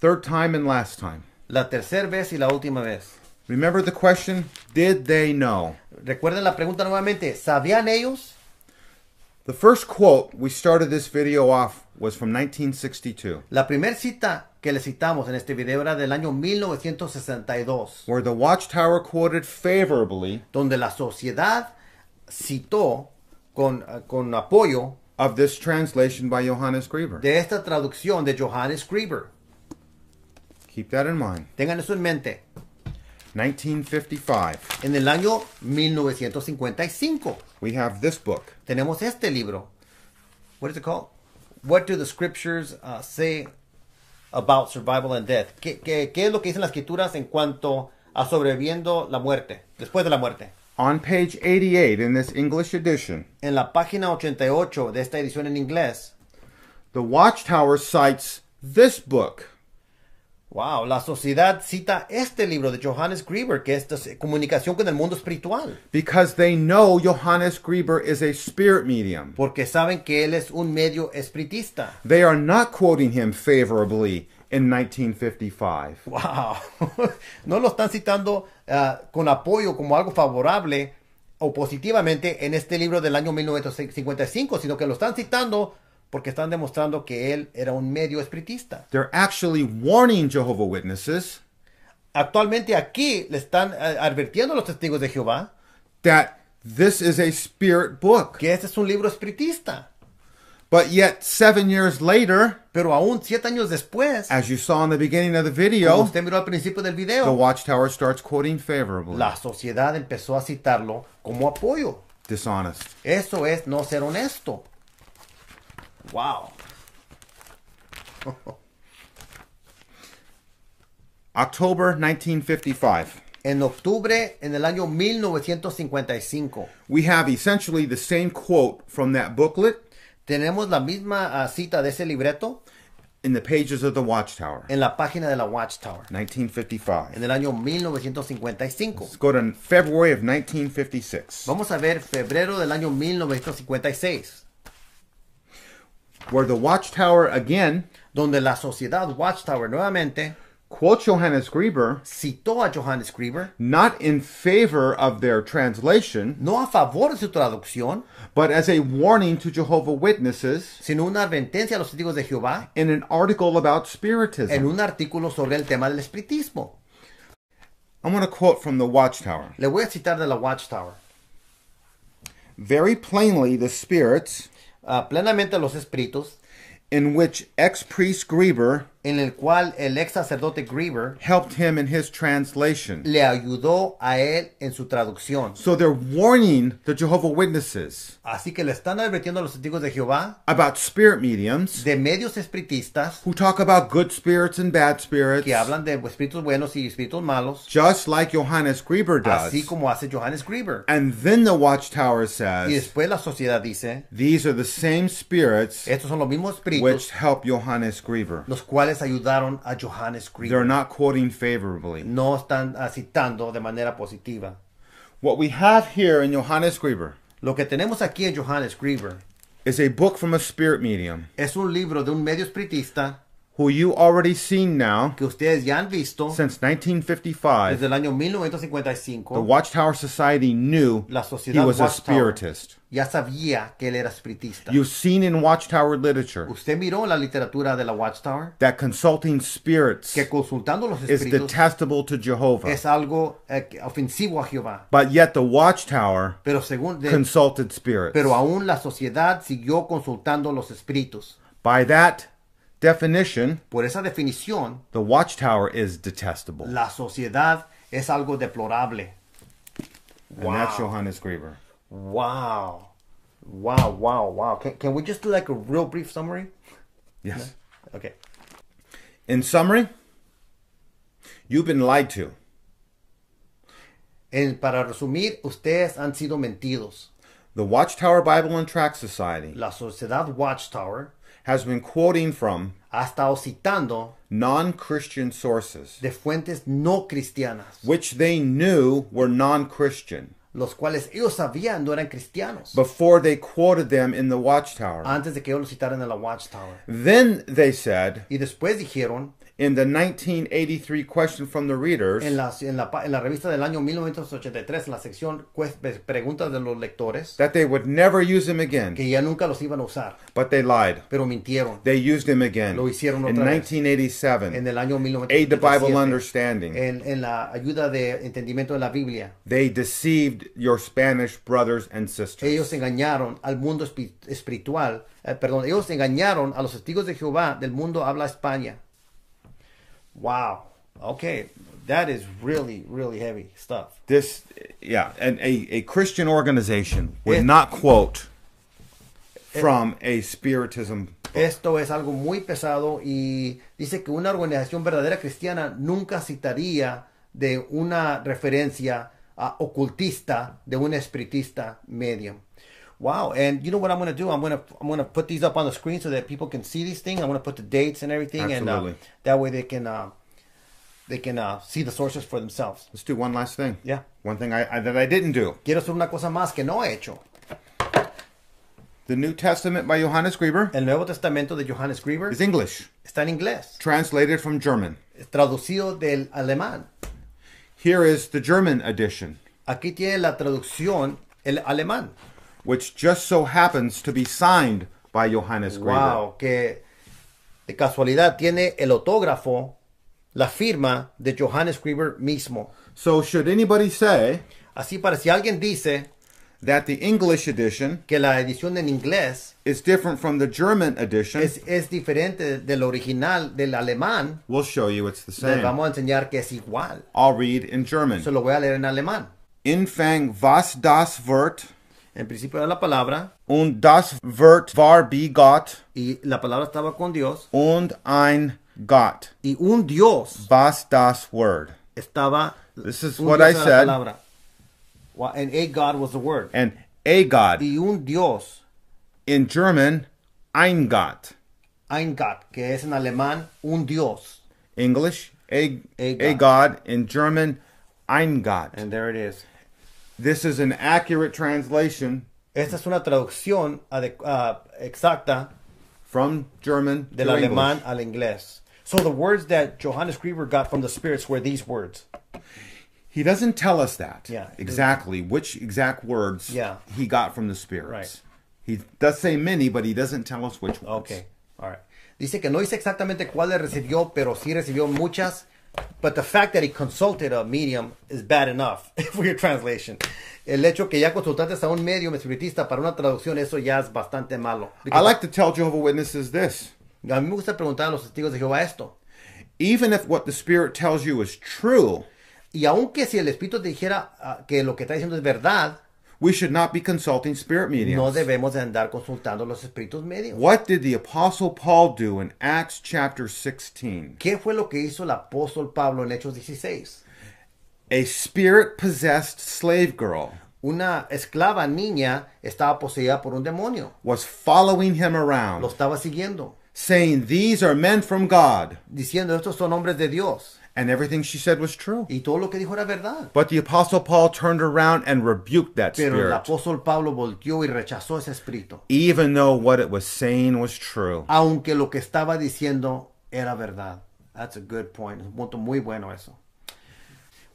Speaker 2: Third time and last time. La tercera vez y la última vez. Remember the question, did they know? Recuerden la pregunta nuevamente, ¿sabían ellos? The first quote we started this video off was from 1962. La primera cita que le citamos en este video era del año 1962. Where the Watchtower quoted favorably donde la sociedad citó con, con apoyo of this translation by Johannes Grieber. De esta traducción de Johannes Grieber. Keep that in mind. Tengan eso en mente. 1955. 1955. We have this book. Tenemos este libro. What is it called? What do the scriptures uh, say about survival and death? ¿Qué, ¿Qué, qué, es lo que dicen las escrituras en cuanto a sobreviviendo la muerte, después de la muerte? On page 88 in this English edition. En la página 88 de esta edición en inglés. The Watchtower cites this book. Wow, la sociedad cita este libro de Johannes Grieber, que es comunicación con el mundo espiritual. Because they know Johannes Grieber is a spirit medium. Porque saben que él es un medio espiritista. They are not quoting him favorably in 1955. Wow, no lo están citando ah, con apoyo como algo favorable o positivamente en este libro del año 1955, sino que lo están citando porque están demostrando que él era un medio espiritista. Actualmente aquí le están eh, advirtiendo a los testigos de Jehová spirit Que este es un libro espiritista. years later, pero aún siete años después, Como usted miró al principio del video, La sociedad empezó a citarlo como apoyo. Eso es no ser honesto. Wow. October 1955. En octubre en el año 1955. We have essentially the same quote from that booklet. Tenemos la misma ah, cita de ese libreto. In the pages of the Watchtower. En la página de la Watchtower. 1955. En el año 1955. Let's go to February of 1956. Vamos a ver febrero del año 1956. where the Watchtower again, donde la sociedad Watchtower nuevamente, quote Johannes Grieber, citó a Johannes Grieber, not in favor of their translation, no a favor de su traducción, but as a warning to Jehovah Witnesses, sino una advertencia a los testigos de Jehová, in an article about spiritism, en un artículo sobre el tema del espiritismo. I'm going to quote from the Watchtower. Le voy a citar de la Watchtower. Very plainly, the spirits Ah, plenamente los espíritus. In which ex priest Grieber en el cual el ex sacerdote Grieber helped him in his translation. Le ayudó a él en su traducción. So they're warning the Jehovah Witnesses. Así que le están advirtiendo a los testigos de Jehová about spirit mediums de medios espiritistas who talk about good spirits and bad spirits que hablan de espíritus buenos y espíritus malos just like Johannes Grieber does. Así como hace Johannes Grieber. And then the Watchtower says y después la sociedad dice these are the same spirits estos son los mismos espíritus which help Johannes Grieber. Los cuales cuales ayudaron a Johannes Greenberg. They're not quoting favorably. No están citando de manera positiva. What we have here in Johannes Greenberg Lo que tenemos aquí en Johannes Greenberg is a book from a spirit medium. es un libro de un medio espiritista who you already seen now que ustedes ya han visto since 1955 desde el año 1955 the watchtower society knew la sociedad he was watchtower. a spiritist ya sabía que él era espiritista. You've seen in Watchtower literature. Usted miró la literatura de la Watchtower. That consulting spirits. Que consultando los espíritus. Is detestable to Jehovah. Es algo eh, ofensivo a Jehová. But yet the Watchtower. Pero según de, consulted spirits. Pero aún la sociedad siguió consultando los espíritus. By that definition, por esa definición, the watchtower is detestable. la sociedad es algo deplorable. And that's Wow. Johannes Grieber. Wow. Wow, wow, wow. Can, can we just do like a real brief summary? Yes. Okay. In summary, you've been lied to. En- para resumir, ustedes han sido mentidos. The Watchtower Bible and Tract Society La Sociedad Watchtower has been quoting from ha estado citando non-Christian sources de fuentes no cristianas which they knew were non-Christian los cuales ellos sabían no eran cristianos before they quoted them in the watchtower antes de que ellos los citaran en la watchtower then they said y después dijeron in the 1983 question from the readers. En la, en la, en la revista del año 1983, la sección pues, preguntas de los lectores. That they would never use him again. Que ya nunca los iban a usar. But they lied. Pero mintieron. They used him again. Lo hicieron otra in vez. 1987. En el año 1987. Aid the Bible understanding. En, en la ayuda de entendimiento de la Biblia. They deceived your Spanish brothers and sisters. Ellos engañaron al mundo espiritual. Eh, perdón, ellos engañaron a los testigos de Jehová del mundo habla España. Wow. Okay. That is really, really heavy stuff. This, yeah, and a, a Christian organization would not quote eh, from a Spiritism. Esto es algo muy pesado y dice que una organización verdadera cristiana nunca citaría de una referencia a ocultista de un espiritista medium. Wow. And you know what I'm going to do? I'm going to I'm going to put these up on the screen so that people can see these things. I'm going to put the dates and everything, Absolutely. and uh, that way they can uh, they can uh, see the sources for themselves. Let's do one last thing. Yeah. One thing I, I, that I didn't do. Quiero hacer una cosa más que no he hecho. The New Testament by Johannes Grieber. El Nuevo Testamento de Johannes Grieber. Is English. Está en inglés. Translated from German. Traducido del alemán. Here is the German edition. Aquí tiene la traducción el alemán which just so happens to be signed by Johannes Graeber. Wow, que de casualidad tiene el autógrafo, la firma de Johannes Graeber mismo. So should anybody say Así para si alguien dice that the English edition que la edición en inglés is different from the German edition, es, es diferente del original del alemán, we'll show you it's the les same. vamos a enseñar que es igual. I'll read in German. Se lo voy a leer en alemán. Infang was das Wort En principio era la palabra. Un das Wort war bei Gott. Y la palabra estaba con Dios. Und ein Gott. Y un Dios. Was das Word. Estaba. This is what I said. and a God was the Word. And a God. Y un Dios. In German, ein Gott. Ein Gott, que es en alemán un Dios. English, a, God. a God. In German, ein Gott. And there it is. This is an accurate translation. Esta es una traducción uh, exacta from German del to alemán English. al inglés. So the words that Johannes Grieber got from the spirits were these words. He doesn't tell us that. Yeah. Exactly which exact words yeah. he got from the spirits. Right. He does say many, but he doesn't tell us which ones. Okay. All right. Dice que no dice exactamente cuáles recibió, pero sí recibió muchas But the fact that he consulted a medium is bad enough for your translation. El hecho que ya consultaste a un medium espiritista para una traducción, eso ya es bastante malo. I like to tell Jehovah Witnesses this. A mí me gusta preguntar a los testigos de Jehová esto. Even if what the Spirit tells you is true. Y aunque si el Espíritu te dijera uh, que lo que está diciendo es verdad. We should not be consulting spirit mediums. No debemos andar consultando los espíritus medios. What did the apostle Paul do in Acts chapter 16? ¿Qué fue lo que hizo el apóstol Pablo en Hechos 16? A spirit possessed slave girl una esclava niña estaba poseída por un demonio. Was following him around. Lo estaba siguiendo. Saying, These are men from God. Diciendo, estos son hombres de Dios. And everything she said was true. Y todo lo que dijo era verdad. But the apostle Paul turned around and rebuked that Pero spirit. el apóstol Pablo volteó y rechazó ese espíritu. Even though what it was saying was true. Aunque lo que estaba diciendo era verdad. That's a good point. un punto muy bueno eso.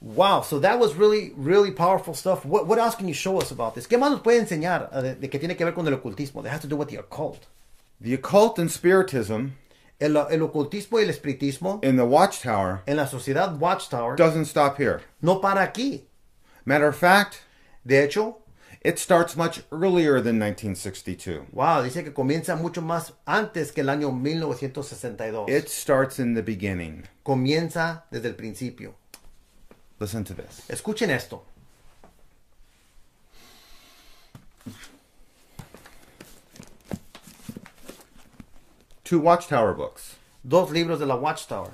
Speaker 2: Wow, so that was really, really powerful stuff. What, what else can you show us about this? ¿Qué más nos puede enseñar eh, de, de que tiene que ver con el ocultismo? That has to do with the occult. The occult and spiritism El, el, ocultismo y el espiritismo in the Watchtower en la sociedad Watchtower doesn't stop here. No para aquí. Matter of fact, de hecho, it starts much earlier than 1962. Wow, dice que comienza mucho más antes que el año 1962. It starts in the beginning. Comienza desde el principio. Listen to this. Escuchen esto. Two Watchtower books. Dos libros de la Watchtower.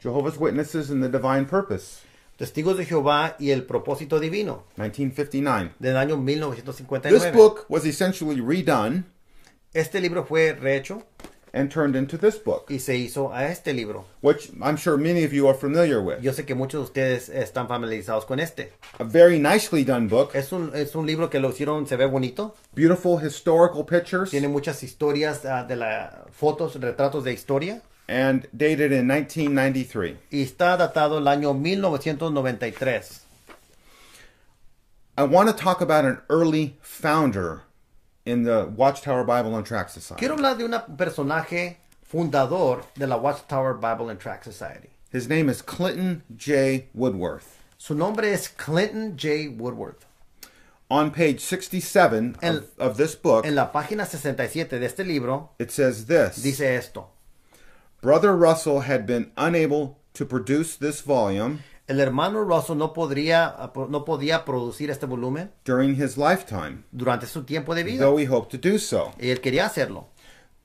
Speaker 2: Jehovah's Witnesses and the Divine Purpose. Testigos de Jehová y el propósito divino. 1959. Del año 1959. This book was essentially redone. Este libro fue rehecho. and turned into this book. Y se hizo a este libro. Which I'm sure many of you are familiar with. Yo sé que muchos de ustedes están familiarizados con este. A very nicely done book. Es un es un libro que lo hicieron se ve bonito. Beautiful historical pictures. Tiene muchas historias uh, de la fotos, retratos de historia. And dated in 1993. Y está datado el año 1993. I want to talk about an early founder in the Watchtower Bible and Tract Society. Quiero hablar de un personaje fundador de la Watchtower Bible and Tract Society. His name is Clinton J. Woodworth. Su nombre es Clinton J. Woodworth. On page 67 en, of, of this book, en la página 67 de este libro, it says this. Dice esto. Brother Russell had been unable to produce this volume. el hermano Russell no, podría, no podía producir este volumen during his lifetime, durante su tiempo de vida. Though he hoped to do so. Y él quería hacerlo.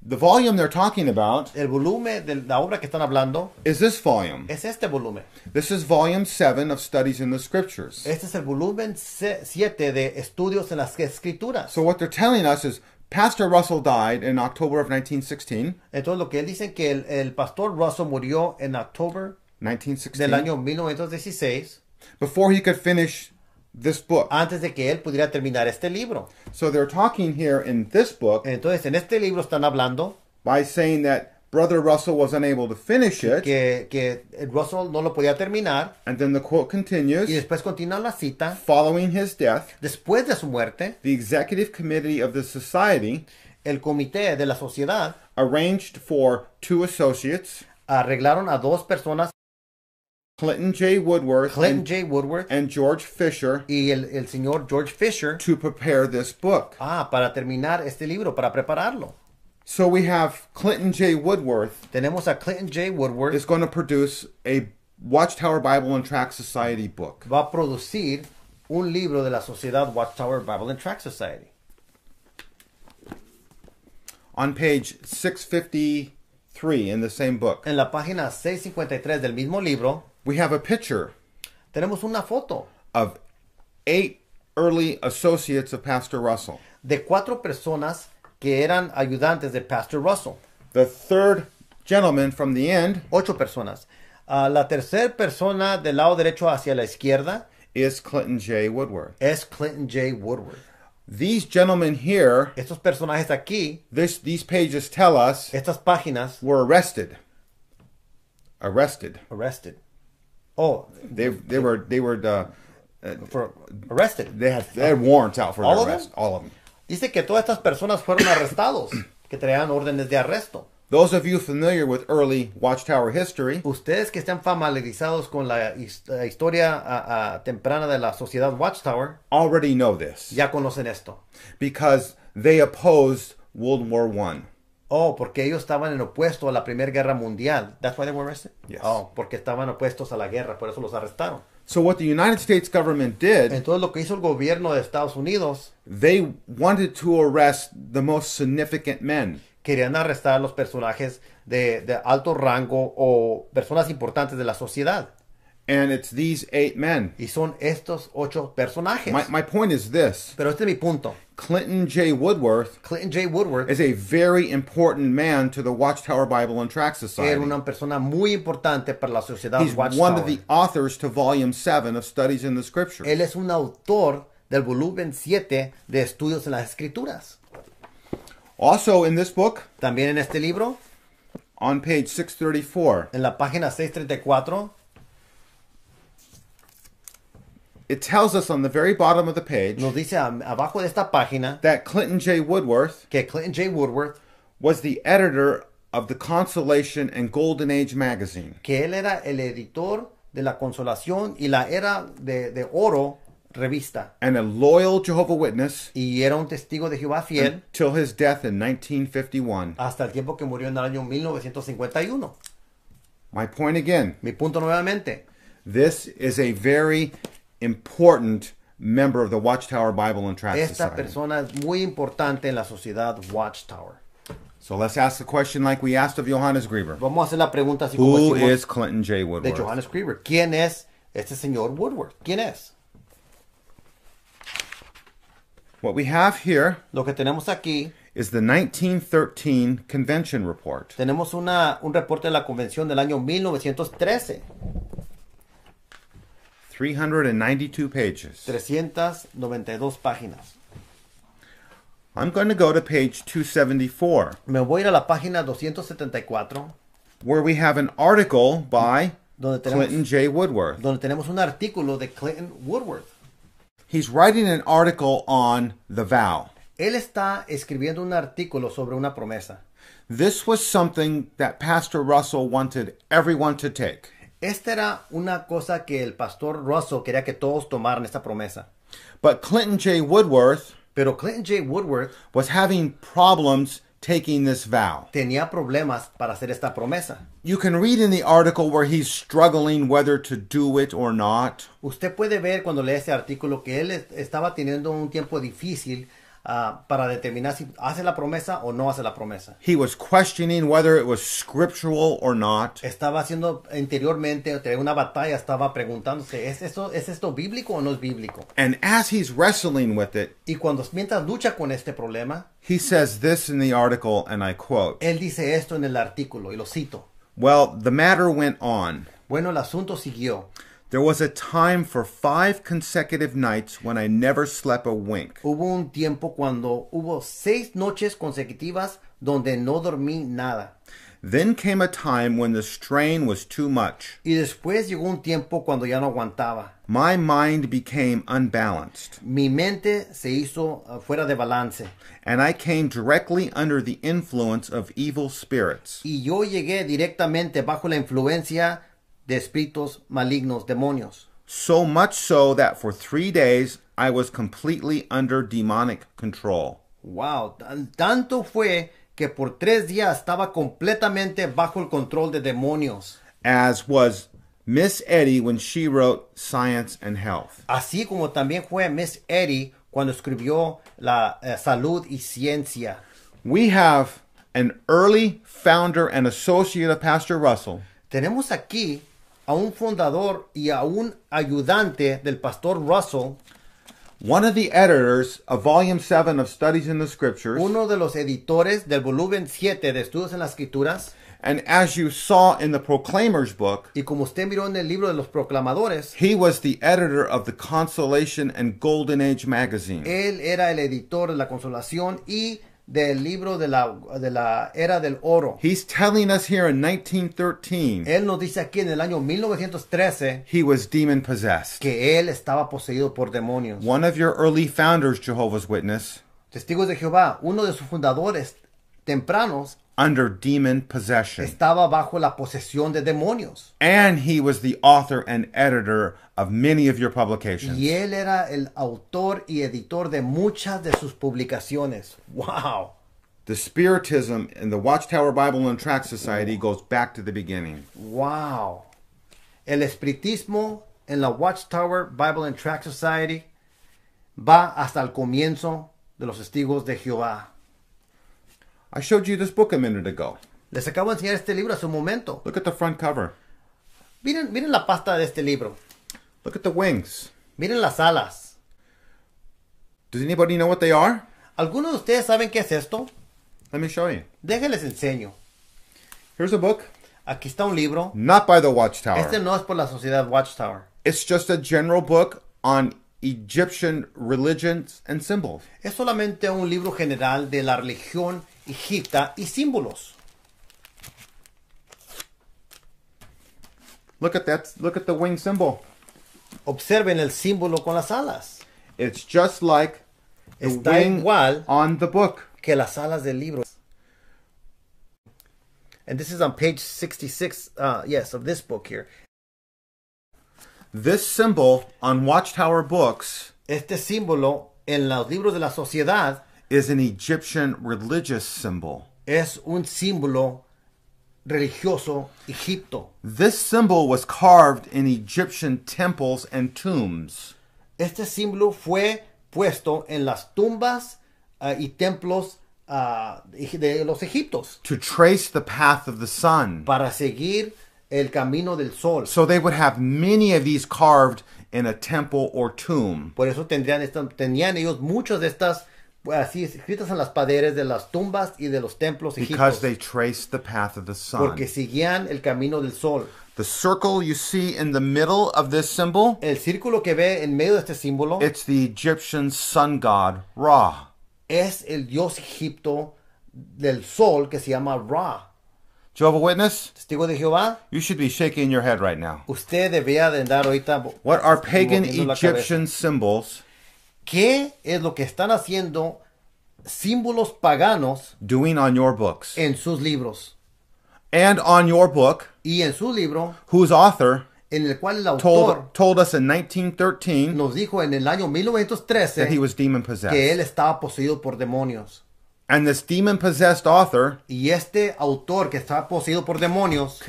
Speaker 2: The volume they're talking about el volumen de la obra que están hablando is this volume. Es este volumen. This is volume 7 of studies in the scriptures. Este es el volumen 7 de estudios en las escrituras. So what they're telling us is Pastor Russell died in October of 1916. Entonces lo que dicen que el, el pastor Russell murió en October 1916. Del año 1916. Before he could finish this book. Antes de que él pudiera terminar este libro. So they're talking here in this book. Entonces en este libro están hablando. By saying that Brother Russell was unable to finish it. Que, que Russell no lo podía terminar. And then the quote continues. Y después continúa la cita. Following his death. Después de su muerte. The executive committee of the society. El comité de la sociedad. Arranged for two associates. Arreglaron a dos personas Clinton J. Woodworth, Clinton and, J. Woodworth and George Fisher y el, el señor George Fisher to prepare this book. Ah, para terminar este libro, para prepararlo. So we have Clinton J. Woodworth. Tenemos a Clinton J. Woodworth. Is going to produce a Watchtower Bible and Tract Society book. Va a producir un libro de la Sociedad Watchtower Bible and Tract Society. On page 653 in the same book. En la página 653 del mismo libro. We have a picture. Tenemos una foto. Of eight early associates of Pastor Russell. De cuatro personas que eran ayudantes de Pastor Russell. The third gentleman from the end. Ocho personas. Uh, la tercera persona del lado derecho hacia la izquierda. Is Clinton J. Woodward. Es Clinton J. Woodward. These gentlemen here, estos personajes aquí, this, these pages tell us, estas páginas, were arrested. Arrested. Arrested. Oh, they they were they were uh, uh, for arrested. They had, they had warrants out for all their arrest. Them? All of them. Dice que todas estas personas fueron arrestados, que traían órdenes de arresto. Those of you familiar with early Watchtower history, ustedes que están familiarizados con la historia uh, uh, temprana de la sociedad Watchtower, already know this. Ya conocen esto. Because they opposed World War One. Oh, porque ellos estaban en opuesto a la Primera Guerra Mundial. That's why they were arrested. Oh, porque estaban opuestos a la guerra, por eso los arrestaron. So what the United States government did, entonces lo que hizo el gobierno de Estados Unidos, they wanted to arrest the most significant men. Querían arrestar a los personajes de, de alto rango o personas importantes de la sociedad. And it's these eight men. Y son estos ocho personajes. My, my point is this. Pero este es mi punto. Clinton J. Woodworth Clinton J. Woodworth is a very important man to the Watchtower Bible and Tract Society. Era una persona muy importante para la sociedad He's Watchtower. one of the authors to Volume 7 of Studies in the Scriptures. Él es un autor del volumen 7 de Estudios en las Escrituras. Also in this book, también en este libro, on page 634, en la página 634, it tells us on the very bottom of the page. Nos dice abajo de esta página that Clinton J. Woodworth que Clinton J. Woodworth was the editor of the Consolation and Golden Age magazine. Que él era el editor de la Consolación y la Era de, de Oro revista. And a loyal Jehovah Witness. Y era un testigo de Jehová fiel. Until his death in 1951. Hasta el tiempo que murió en el año 1951. My point again. Mi punto nuevamente. This is a very important member of the Watchtower Bible and Tract Esta Society. persona es muy importante en la sociedad Watchtower. So let's ask the question like we asked of Johannes Grieber. Vamos a hacer la pregunta así como Who is Clinton J. Woodward? De Johannes Grieber. ¿Quién es este señor Woodward? ¿Quién es? What we have here Lo que tenemos aquí is the 1913 convention report. tenemos una, un reporte de la convención del año 1913. 392 pages. 392 páginas. I'm going to go to page 274. Me voy a ir a la página 274. Where we have an article by donde tenemos, Clinton J. Woodward. Donde tenemos un artículo de Clinton Woodward. He's writing an article on the vow. Él está escribiendo un artículo sobre una promesa. This was something that Pastor Russell wanted everyone to take. Esta era una cosa que el pastor Russell quería que todos tomaran esta promesa. But Clinton J. Woodworth Pero Clinton J. Woodworth problems tenía problemas para hacer esta promesa. Usted puede ver cuando lee ese artículo que él estaba teniendo un tiempo difícil Ah, para determinar si hace la promesa o no hace la promesa. He was whether it was not. Estaba haciendo interiormente una batalla, estaba preguntándose, ¿es esto, ¿es esto bíblico o no es bíblico? And y cuando mientras lucha con este problema, Él dice esto en el artículo y lo cito. Well, the matter went on. Bueno, el asunto siguió. There was a time for five consecutive nights when I never slept a wink. Hubo un tiempo cuando hubo seis noches consecutivas donde no dormí nada. Then came a time when the strain was too much. Y después llegó un tiempo cuando ya no aguantaba. My mind became unbalanced. Mi mente se hizo uh, fuera de balance. And I came directly under the influence of evil spirits. Y yo llegué directamente bajo la influencia de espíritus malignos, demonios. So much so that for three days I was completely under demonic control. Wow, tanto fue que por tres días estaba completamente bajo el control de demonios. As was Miss Eddy when she wrote Science and Health. Así como también fue Miss Eddy cuando escribió la uh, Salud y Ciencia. We have an early founder and associate of Pastor Russell. Tenemos aquí a un fundador y a un ayudante del pastor Russell, one of the editors of Volume 7 of Studies in the Scriptures, uno de los editores del volumen 7 de Estudios en las Escrituras, and as you saw in the Proclaimer's book, y como usted miró en el libro de los Proclamadores, he was the editor of the Consolation and Golden Age magazine. Él era el editor de la Consolación y del libro de la, de la era del oro. He's telling us here in 1913. Él nos dice aquí en el año 1913 he was demon possessed. que él estaba poseído por demonios. One of your early founders, Jehovah's Witness. Testigos de Jehová, uno de sus fundadores tempranos under demon possession. Estaba bajo la posesión de demonios. And he was the author and editor of many of your publications. Y él era el autor y editor de muchas de sus publicaciones. Wow. The Spiritism in the Watchtower Bible and Tract Society goes back to the beginning. Wow. El espiritismo en la Watchtower Bible and Tract Society va hasta el comienzo de los testigos de Jehová. I showed you this book a minute ago. Les acabo de enseñar este libro hace un momento. Look at the front cover. Miren, miren la pasta de este libro. Look at the wings. Miren las alas. Does anybody know what they are? ¿Alguno de ustedes saben qué es esto? Let me show you. Déjenles enseño. Here's a book. Aquí está un libro. Not by the Watchtower. Este no es por la Sociedad Watchtower. It's just a general book on Egyptian religions and symbols. Es solamente un libro general de la religión Egipta y símbolos. Look at that. Look at the wing symbol. Observen el símbolo con las alas. It's just like the wing igual on the book. Que las alas del libro. And this is on page 66, uh, yes, of this book here. This symbol on Watchtower books. Este símbolo en los libros de la sociedad is an Egyptian religious symbol. Es un símbolo religioso egipto. This symbol was carved in Egyptian temples and tombs. Este símbolo fue puesto en las tumbas uh, y templos uh, de los egiptos. To trace the path of the sun. Para seguir el camino del sol. So they would have many of these carved in a temple or tomb. Por eso tendrían, tenían ellos muchos de estas así escritas en las paredes de las tumbas y de los templos egipcios. Porque seguían el camino del sol. The circle you see in the middle of this symbol, el círculo que ve en medio de este símbolo, it's the Egyptian sun god Ra. Es el dios egipto del sol que se llama Ra. Jehovah Witness, testigo de Jehová, you should be shaking your head right now. Usted debería de andar ahorita. What are pagan Egyptian symbols? ¿Qué es lo que están haciendo símbolos paganos doing on your books en sus libros? And on your book, y en su libro, whose author en el cual el autor told, us nos dijo en el año 1913 that he was demon possessed. que él estaba poseído por demonios. author y este autor que estaba poseído por demonios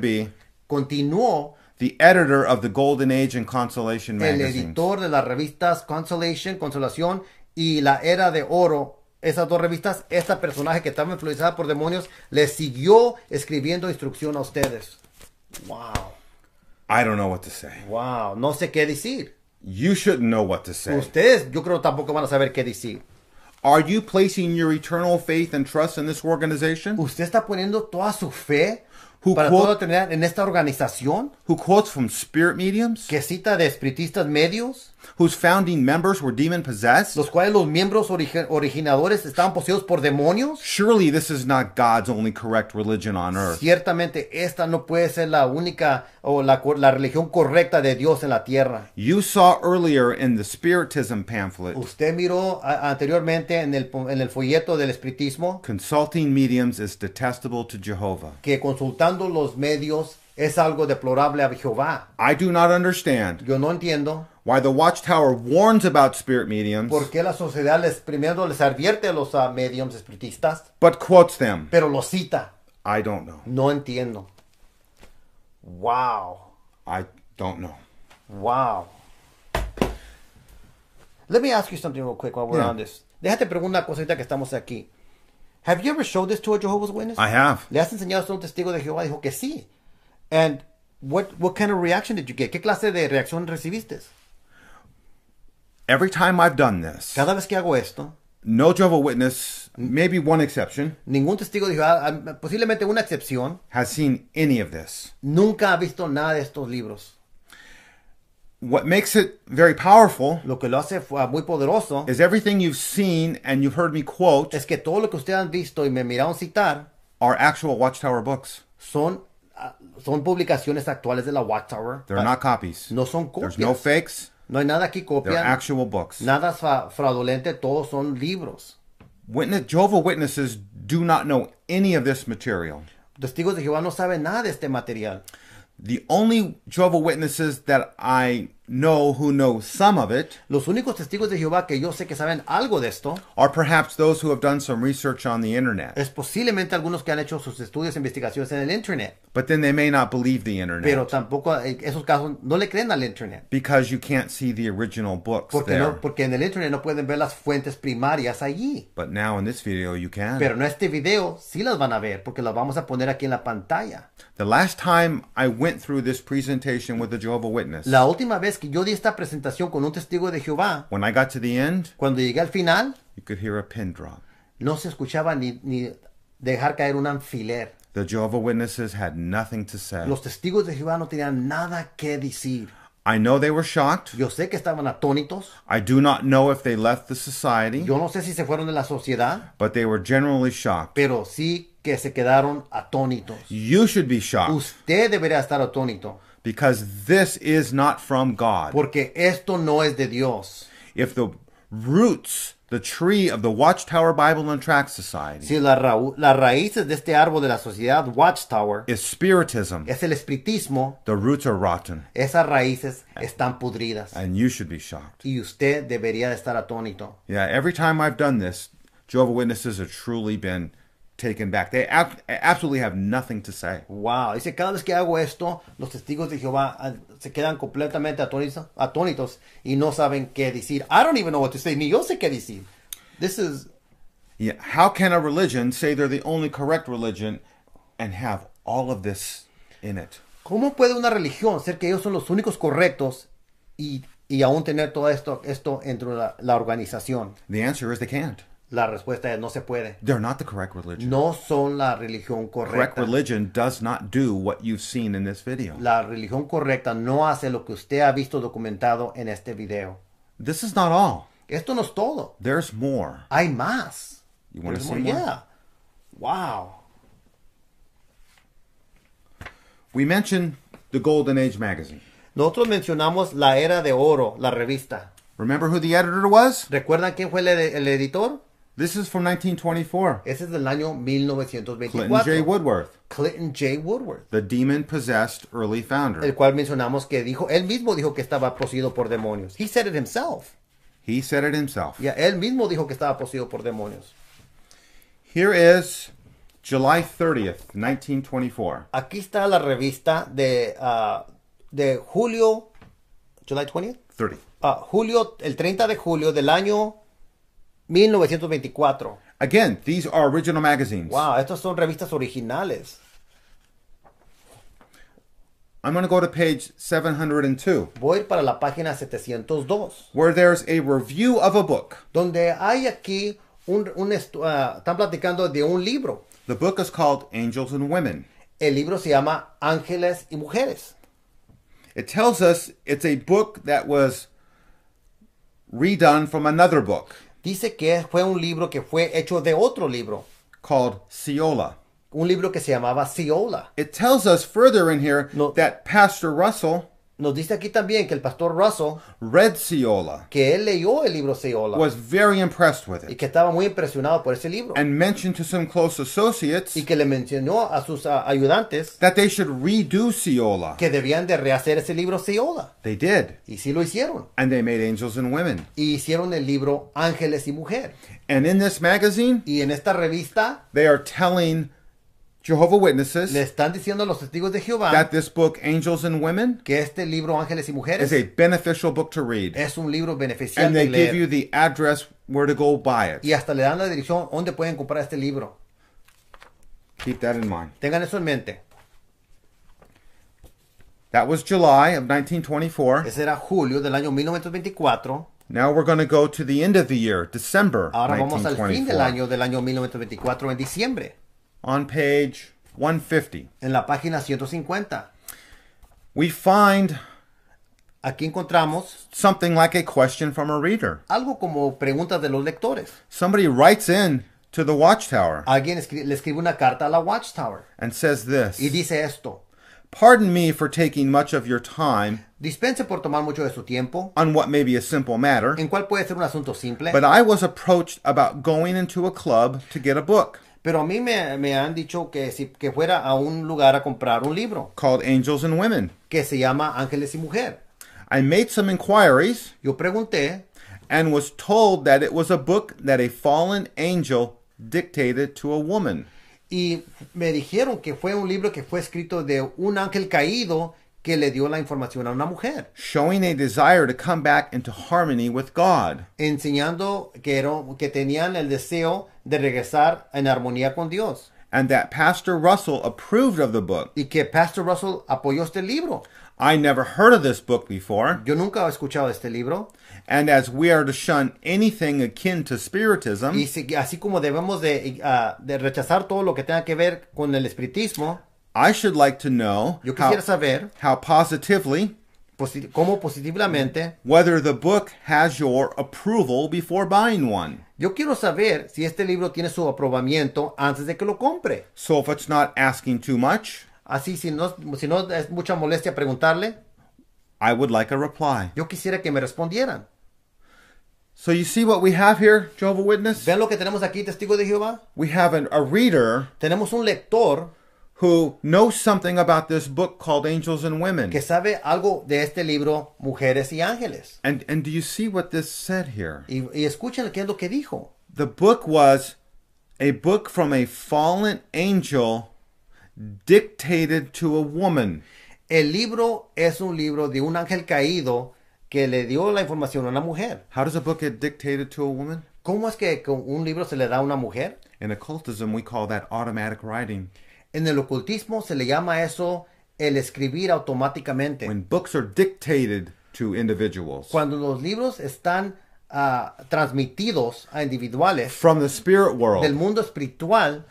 Speaker 2: be continuó the editor of the Golden Age and Consolation el editor de las revistas Consolation, Consolación y La Era de Oro. Esas dos revistas, esta personaje que estaba influenciada por demonios, le siguió escribiendo instrucción a ustedes. Wow. I don't know what to say. Wow, no sé qué decir. You shouldn't know what to say. Ustedes, yo creo tampoco van a saber qué decir. Are you placing your eternal faith and trust in this organization? ¿Usted está poniendo toda su fe Who para todo tener en esta organización. Who from spirit mediums. Que cita de espiritistas medios. Whose founding members were demon possessed. Los cuales los miembros originadores estaban poseídos por demonios. Surely this is not God's only correct religion on earth. Ciertamente esta no puede ser la única o la, la religión correcta de Dios en la tierra. You saw earlier in the spiritism pamphlet. Usted miró anteriormente en el, en el folleto del espiritismo. Consulting mediums is detestable to Jehovah. Que consultando usando los medios es algo deplorable a Jehová. I do not understand. Yo no entiendo. Why the Watchtower warns about spirit mediums. ¿Por qué la sociedad les primero les advierte a los uh, mediums espiritistas? But quotes them. Pero los cita. I don't know. No entiendo. Wow. I don't know. Wow. Let me ask you something real quick while we're on this. Déjate preguntar una cosita que estamos aquí. Have you ever showed this to a Jehovah's Witness? I have. ¿Le has enseñado a un testigo de Jehová? Dijo que sí. And what, what kind of reaction did you get? ¿Qué clase de reacción recibiste? Every time I've done this, cada vez que hago esto, no Jehovah's Witness, maybe one exception, ningún testigo de Jehová, ah, ah, posiblemente una excepción, has seen any of this. Nunca ha visto nada de estos libros what makes it very powerful lo que lo hace muy poderoso is everything you've seen and you've heard me quote es que todo lo que ustedes han visto y me miraron citar are actual Watchtower books. Son ah, son publicaciones actuales de la Watchtower. They're not copies. No son copias. There's no fakes. No hay nada aquí copia. They're actual books. Nada fraudulente, todos son libros. Witness, Jehovah Witnesses do not know any of this material. Testigos de Jehová no saben nada de este material. The only Jehovah Witnesses that I know who know some of it. Los únicos testigos de Jehová que yo sé que saben algo de esto are perhaps those who have done some research on the internet. es posiblemente algunos que han hecho sus estudios e investigaciones en el internet, But then they may not believe the internet pero tampoco eh, esos casos no le creen al internet, because you can't see the original books porque there. no porque en el internet no pueden ver las fuentes primarias allí. But now in this video you can. Pero en este video sí las van a ver porque las vamos a poner aquí en la pantalla. the last time I went through this presentation with a Jehovah Witness, La última vez que yo di esta presentación con un testigo de Jehová, cuando llegué al final, no se escuchaba ni, dejar caer un anfiler Los testigos de Jehová no tenían nada que decir. Yo sé que estaban atónitos. Yo no sé si se fueron de la sociedad. Pero sí que se quedaron atónitos. Usted debería estar atónito. because this is not from God. Porque esto no es de Dios. If the roots, the tree of the Watchtower Bible and Tract Society, si las ra la raíces de este árbol de la sociedad Watchtower is spiritism, es el espiritismo. The roots are rotten, esas raíces están pudridas. and you should be shocked. Y usted debería de estar atónito. Yeah, every time I've done this, Jehovah Witnesses have truly been taken back. They absolutely have nothing to say. Wow. Dice, cada vez que hago esto, los testigos de Jehová ah, se quedan completamente atónitos, y no saben qué decir. I don't even know what to say. Ni yo sé qué decir. This is... How can a religion say they're the only correct religion and have all of this in it? ¿Cómo puede una religión ser que ellos son los únicos correctos y, y aún tener todo esto, esto dentro de la organización? The answer is they can't. La respuesta es no se puede. They're not the correct religion. No son la religión correcta. Correct religion does not do what you've seen in this video. La religión correcta no hace lo que usted ha visto documentado en este video. This is not all. Esto no es todo. There's more. Hay más. You want to see more? Yeah. Wow. We mentioned the Golden Age magazine. Nosotros mencionamos la era de oro, la revista. Remember who the editor was? ¿Recuerdan quién fue el editor? This is from 1924. Ese es del año 1924. Clinton J. Woodworth. Clinton J. Woodworth. The demon possessed early founder. El cual mencionamos que dijo, él mismo dijo que estaba poseído por demonios. He said it himself. He said it himself. Yeah, él mismo dijo que estaba poseído por demonios. Here is July 30th, 1924. Aquí está la revista de, uh, de julio, July 20th? 30. Uh, julio, el 30 de julio del año 1924. Again, these are original magazines. Wow, estas son revistas originales. I'm going to go to page 702. Voy para la página 702. Where there's a review of a book. Donde hay aquí un, un uh, están platicando de un libro. The book is called Angels and Women. El libro se llama Ángeles y Mujeres. It tells us it's a book that was redone from another book. Dice que fue un libro que fue hecho de otro libro. Called Ciola. Un libro que se llamaba Ciola. It tells us further in here that Pastor Russell nos dice aquí también que el pastor Russell read Ciola, que él leyó el libro Seola, was very impressed with it, y que estaba muy impresionado por ese libro, and mentioned to some close associates, y que le mencionó a sus ayudantes, that they should redo Seola, que debían de rehacer ese libro Seola. They did, y sí lo hicieron, and they made Angels and Women, y hicieron el libro Ángeles y Mujer. And in this magazine, y en esta revista, they are telling Jehovah Witnesses le están diciendo a los testigos de Jehová that this book, Angels and Women, que este libro Ángeles y Mujeres is a beneficial book to read. es un libro beneficial and de they leer. give you the address where to go buy it. Y hasta le dan la dirección donde pueden comprar este libro. Keep that in mind. Tengan eso en mente. That was July of 1924. Ese era julio del año 1924. Now we're going to go to the end of the year, December. Ahora vamos al fin del año del año 1924 en diciembre. on page 150. En la página 150. We find Aquí encontramos something like a question from a reader. algo como preguntas de los lectores. Somebody writes in to the watchtower Alguien escri- le escribe una carta a la Watchtower and says this y dice esto. Pardon me for taking much of your time Dispense por tomar mucho de su tiempo, on what may be a simple matter, en cual puede ser un asunto simple, but I was approached about going into a club to get a book. Pero a mí me, me, han dicho que si que fuera a un lugar a comprar un libro. Called Angels and Women. Que se llama Ángeles y Mujer. I made some inquiries. Yo pregunté. And was told that it was a book that a fallen angel dictated to a woman. Y me dijeron que fue un libro que fue escrito de un ángel caído que le dio la información a una mujer. Showing a desire to come back into harmony with God. Enseñando que, era, que tenían el deseo de regresar en armonía con Dios. And that Pastor Russell approved of the book. Y que Pastor Russell apoyó este libro. I never heard of this book before. Yo nunca he escuchado este libro. And as we are to shun anything akin to spiritism, y así como debemos de, ah, de rechazar todo lo que tenga que ver con el espiritismo, I should like to know Yo quisiera how, saber how positively posit cómo positivamente whether the book has your approval before buying one. Yo quiero saber si este libro tiene su aprobamiento antes de que lo compre. So if it's not asking too much, así si no si no es mucha molestia preguntarle, I would like a reply. Yo quisiera que me respondieran. So you see what we have here, Jehovah Witness? ¿Ven lo que tenemos aquí, testigo de Jehová? We have an, a reader tenemos un lector who knows something about this book called Angels and Women. Que sabe algo de este libro Mujeres y Ángeles. And and do you see what this said here? Y, y escuchen qué es lo que dijo. The book was a book from a fallen angel dictated to a woman. El libro es un libro de un ángel caído que le dio la información a una mujer. How does a book get dictated to a woman? ¿Cómo es que un libro se le da a una mujer? In occultism we call that automatic writing. En el ocultismo se le llama eso el escribir automáticamente. Cuando los libros están ah, transmitidos a individuales. From the spirit world. Del mundo espiritual.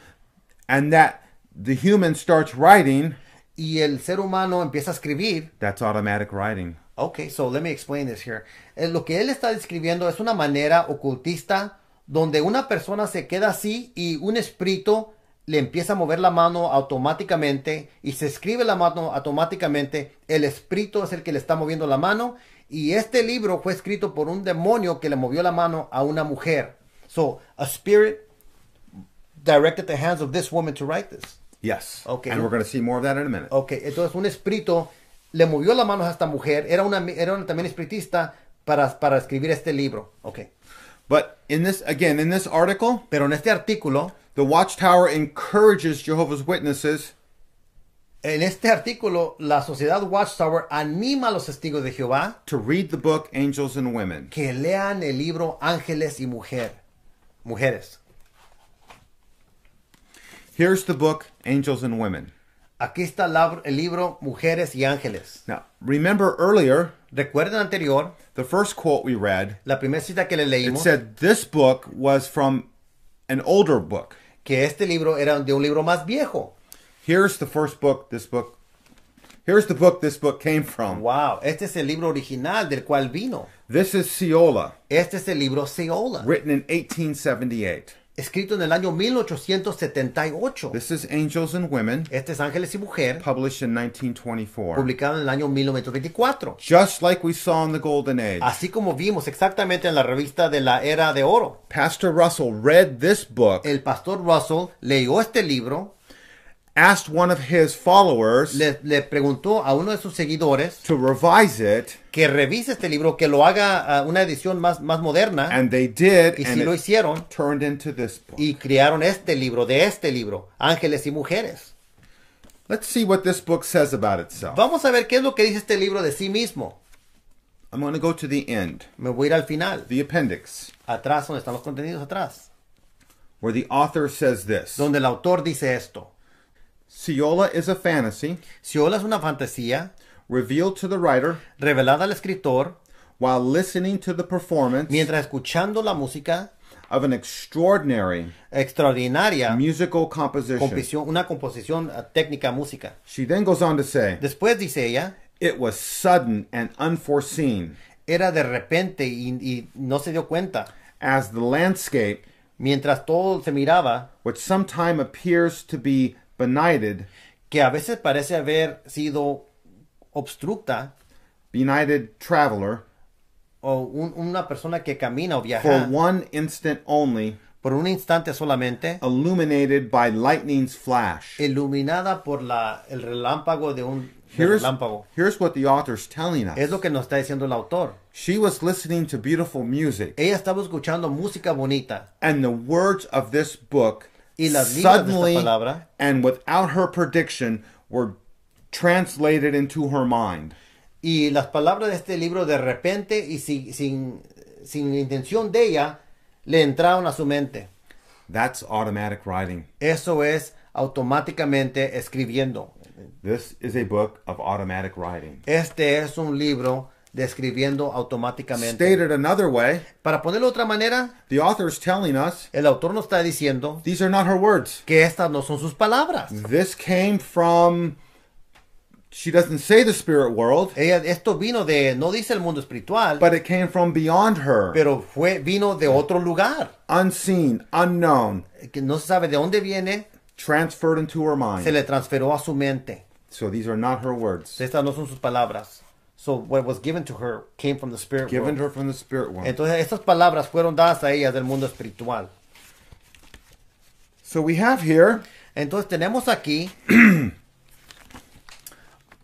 Speaker 2: Y el ser humano empieza a escribir. That's automatic writing. Okay, so let me explain this here. Eh, lo que él está describiendo es una manera ocultista donde una persona se queda así y un espíritu le empieza a mover la mano automáticamente y se escribe la mano automáticamente. El espíritu es el que le está moviendo la mano y este libro fue escrito por un demonio que le movió la mano a una mujer. So, a spirit directed the hands of this woman to write this. Yes. Okay. And we're going to see more of that in a minute. Okay. Entonces, un espíritu le movió la mano a esta mujer. Era una, era también espiritista para, para escribir este libro. Okay. But in this, again, in this article, pero en este artículo, the Watchtower encourages Jehovah's Witnesses. En este artículo, la sociedad Watchtower anima a los testigos de Jehová to read the book Angels and Women. que lean el libro Ángeles y Mujer, Mujeres. Here's the book Angels and Women. Aquí está el libro Mujeres y Ángeles. Now, remember earlier, recuerden anterior, the first quote we read, la primera cita que le it said this book was from an older book. que este libro era de un libro más viejo. Here's the first book this book Here's the book this book came from. Wow, este es el libro original del cual vino. This is Sciola, Este es el libro Seola, written in 1878. escrito en el año 1878. This is Angels and Women. Este es Ángeles y Mujer. Published in 1924. Publicado en el año 1924. Just like we saw in the Golden Age. Así como vimos exactamente en la revista de la Era de Oro. Pastor Russell read this book. El pastor Russell leyó este libro. Asked one of his followers. Le, le preguntó a uno de sus seguidores. To revise it que revise este libro, que lo haga a ah, una edición más, más moderna. And they did, y si lo hicieron, turned into this y crearon este libro, de este libro, Ángeles y Mujeres. Let's see what this book says about itself. Vamos a ver qué es lo que dice este libro de sí mismo. I'm going to go to the end. Me voy a ir al final. The appendix. Atrás, donde están los contenidos atrás. Where the author says this. Donde el autor dice esto. Siola is a fantasy. es una fantasía. revealed to the writer, revelada al escritor, while listening to the performance, mientras escuchando la música, of an extraordinary, extraordinaria musical composition. Composición, una composición eh, técnica música. She then goes on to say, después dice ella, it was sudden and unforeseen. Era de repente y, y no se dio cuenta. As the landscape, mientras todo se miraba, which sometime appears to be benighted, que a veces parece haber sido obstructa benighted traveler o un, una persona que camina o viaja for one instant only por un instante solamente illuminated by lightning's flash iluminada por la el relámpago de un here's, here's what the author's telling us es lo que nos está diciendo el autor she was listening to beautiful music ella estaba escuchando música bonita and the words of this book y las suddenly de esta palabra, and without her prediction were translated into her mind. Y las palabras de este libro de repente y sin, sin, intención de ella le entraron a su mente. That's automatic writing. Eso es automáticamente escribiendo. This is a book of automatic writing. Este es un libro de escribiendo automáticamente. Stated another way, Para ponerlo de otra manera, the author is telling us, el autor nos está diciendo These are not her words. que estas no son sus palabras. This came from She doesn't say the spirit world. Ella, esto vino de, no dice el mundo espiritual. But it came from beyond her. Pero fue, vino de otro lugar. Unseen, unknown. Que no se sabe de dónde viene. Transferred into her mind. Se le transferó a su mente. So these are not her words. Estas no son sus palabras. So what was given to her came from the spirit given world. Given her from the spirit world. Entonces estas palabras fueron dadas a ella del mundo espiritual. So we have here. Entonces tenemos aquí.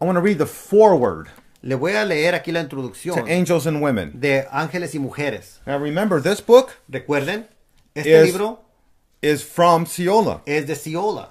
Speaker 2: I want to read the foreword. Le voy a leer aquí la introducción to Angels and Women. de Ángeles y Mujeres. Now remember, this book Recuerden, este is, libro is from Ciola. es de Ciola.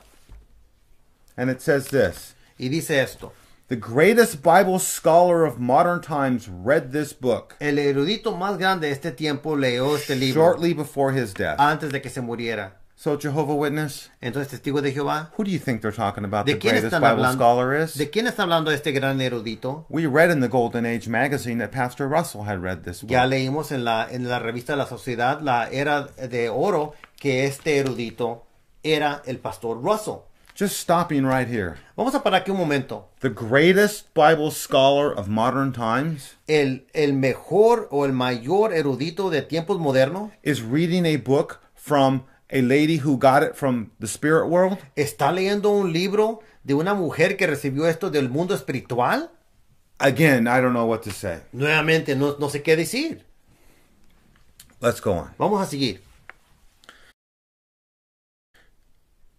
Speaker 2: And it says this. Y dice esto. The greatest Bible scholar of modern times read this book El erudito más grande de este tiempo leyó este libro shortly before his death. antes de que se muriera. So Jehovah Witness. Entonces testigo de Jehová. Who do you think they're talking about? ¿De the quién greatest están Bible hablando? scholar is. ¿De quién está hablando este gran erudito? We read in the Golden Age magazine that Pastor Russell had read this book. Ya leímos en la en la revista La Sociedad la era de oro que este erudito era el pastor Russell. Just stopping right here. Vamos a parar aquí un momento. The greatest Bible scholar of modern times. El el mejor o el mayor erudito de tiempos modernos. Is reading a book from a lady who got it from the spirit world? ¿Está leyendo un libro de una mujer que recibió esto del mundo espiritual? Again, I don't know what to say. Nuevamente, no, no sé qué decir. Let's go on. Vamos a seguir.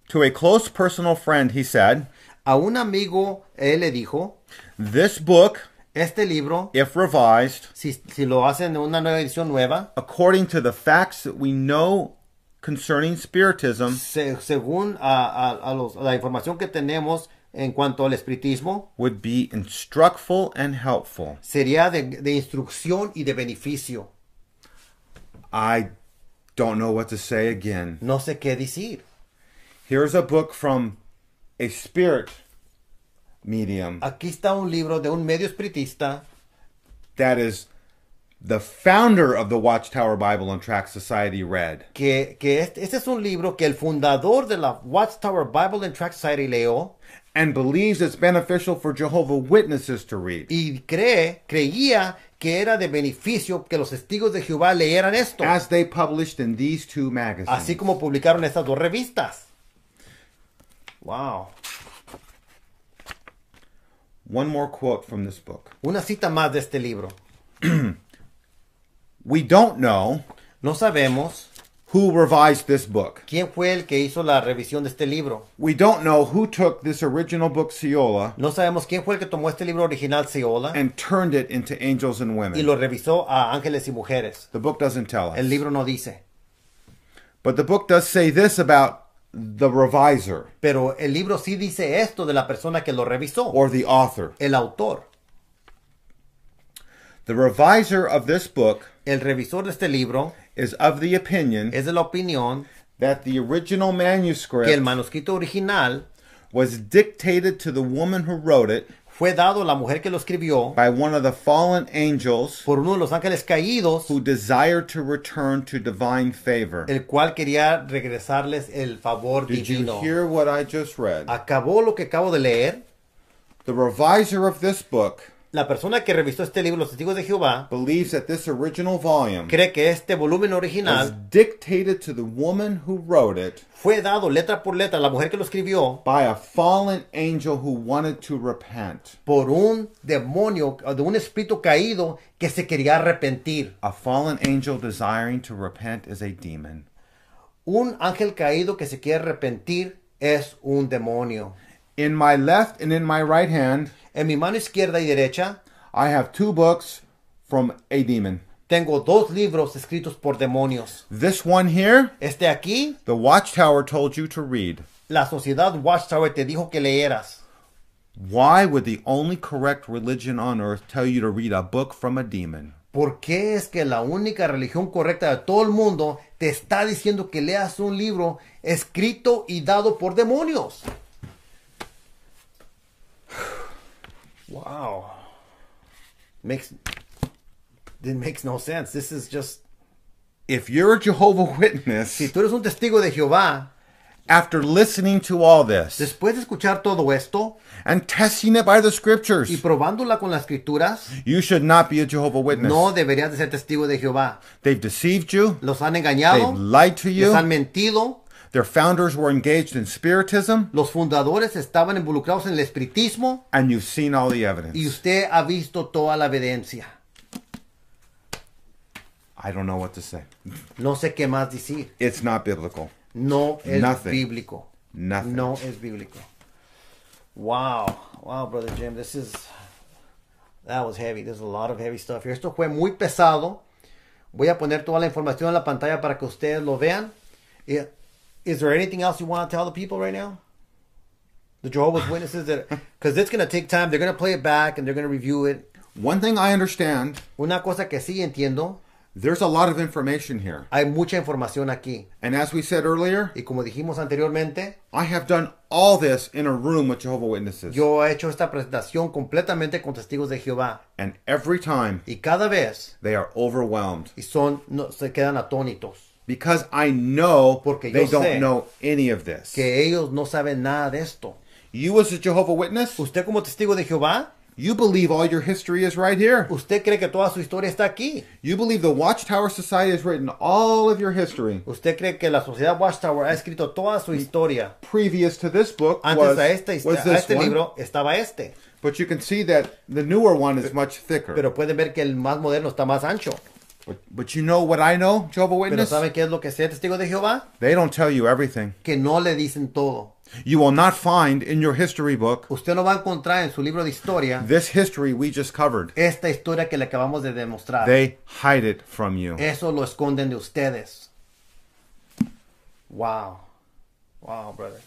Speaker 2: To a close personal friend, he said, A un amigo, él le dijo, This book, este libro, if revised, si, si lo hacen en una nueva edición nueva, according to the facts that we know concerning spiritism. Se, según a, a, a los, la información que tenemos en cuanto al espiritismo, would be instructful and helpful. Sería de, de instrucción y de beneficio. I don't know what to say again. No sé qué decir. Here's a book from a spirit medium. Aquí está un libro de un medio espiritista. That is the founder of the Watchtower Bible and Tract Society read. Que, que este, este es un libro que el fundador de la Watchtower Bible and Tract Society leyó and believes it's beneficial for Jehovah Witnesses to read. Y cree, creía que era de beneficio que los testigos de Jehová leyeran esto. As they published in these two magazines. Así como publicaron estas dos revistas. Wow. One more quote from this book. Una cita más de este libro. We don't know no sabemos who revised this book. quién fue el que hizo la revisión de este libro. We don't know who took this original book, Seola, No sabemos quién fue el que tomó este libro original Seola and turned it into Angels and y Women. lo revisó a ángeles y mujeres. The book doesn't tell El libro no dice, But the book does say this about the reviser pero el libro sí dice esto de la persona que lo revisó, or the author. el autor. The reviser of this book el revisor de este libro is of the opinion es de la opinión that the original manuscript que el manuscrito original was dictated to the woman who wrote it fue dado a la mujer que lo escribió by one of the fallen angels por uno de los ángeles caídos who desired to return to divine favor. el cual quería regresarles el favor Did divino. you hear what I just read? Acabó lo que acabo de leer. The revisor of this book La persona que revisó este libro, Los Testigos de Jehová, believes this original volume cree que este volumen original fue dado letra por letra a la mujer que lo escribió by a fallen angel who wanted to repent. por un demonio, de un espíritu caído que se quería arrepentir. A fallen angel desiring to repent is a demon. Un ángel caído que se quiere arrepentir es un demonio. In my left and in my right hand, en mi mano izquierda y derecha, I have two books from a demon. Tengo dos libros escritos por demonios. This one here, Este aquí, the Watchtower told you to read. la sociedad Watchtower te dijo que leeras. Why would the only correct religion on earth tell you to read a book from a demon? ¿Por qué es que la única religión correcta de todo el mundo te está diciendo que leas un libro escrito y dado por demonios? Wow. Makes it makes no sense. This is just if you're a Jehovah Witness, si tú eres un testigo de Jehová, after listening to all this, después de escuchar todo esto, and testing it by the scriptures, y probándola con las escrituras, you should not be a Jehovah Witness. No deberías de ser testigo de Jehová. They've deceived you. Los han engañado. They've lied to you. Les han mentido. Their founders were engaged in spiritism. Los fundadores estaban involucrados en el espiritismo. And you've seen all the evidence. Y usted ha visto toda la evidencia. I don't know what to say. No sé qué más decir. It's not biblical. No es bíblico. Nothing. No es bíblico. Wow. Wow, brother Jim, this is that was heavy. There's a lot of heavy stuff here. Esto fue muy pesado. Voy a poner toda la información en la pantalla para que ustedes lo vean. Eh, is there anything else you want to tell the people right now? The Jehovah's Witnesses that because it's going to take time. They're going to play it back and they're going to review it. One thing I understand. Una cosa que sí entiendo. There's a lot of information here. Hay mucha información aquí. And as we said earlier, y como dijimos anteriormente, I have done all this in a room with Jehovah Witnesses. Yo he hecho esta presentación completamente con testigos de Jehová. And every time, y cada vez, they are overwhelmed. Y son no, se quedan atónitos. Because I know Porque they don't know any of this. Que ellos no saben nada de esto. You as a Jehovah Witness, usted como testigo de Jehová, you believe all your history is right here. Usted cree que toda su historia está aquí. You believe the Watchtower Society has written all of your history. Usted cree que la sociedad Watchtower ha escrito toda su historia. Previous to this book Antes was, a este, was this a este one. libro estaba este. But you can see that the newer one is much thicker. Pero pueden ver que el más moderno está más ancho. But, but you know what I know, Jehovah Witness? Pero sabe qué es lo que sé testigo de Jehová? They don't tell you everything. Que no le dicen todo. You will not find in your history book. Usted no va a encontrar en su libro de historia. This history we just covered. Esta historia que le acabamos de demostrar. They hide it from you. Eso lo esconden de ustedes. Wow. Wow, brother.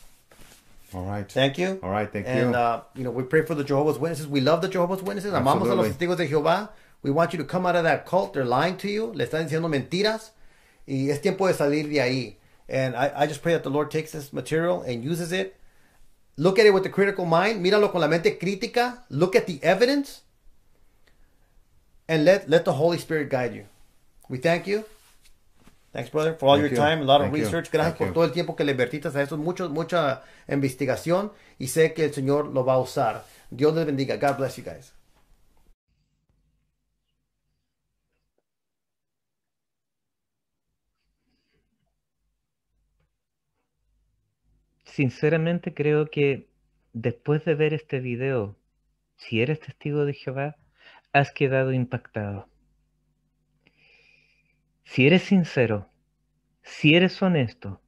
Speaker 2: All right. Thank you. All right, thank and, you. And uh, you know, we pray for the Jehovah's Witnesses. We love the Jehovah's Witnesses. Absolutely. Amamos a los testigos de Jehová. We want you to come out of that cult. They're lying to you. Le están diciendo mentiras. Y es tiempo de salir de ahí. And I, I just pray that the Lord takes this material and uses it. Look at it with a critical mind. Míralo con la mente crítica. Look at the evidence. And let, let the Holy Spirit guide you. We thank you. Thanks, brother, for all Thank your you. time, a lot Thank of research. You. Gracias Thank por you. todo el tiempo que le invertiste a esto. Mucho, mucha investigación y sé que el Señor lo va a usar. Dios les bendiga. God bless you guys.
Speaker 1: sinceramente creo que después de ver este video, si eres testigo de Jehová, has quedado impactado. Si eres sincero, si eres honesto,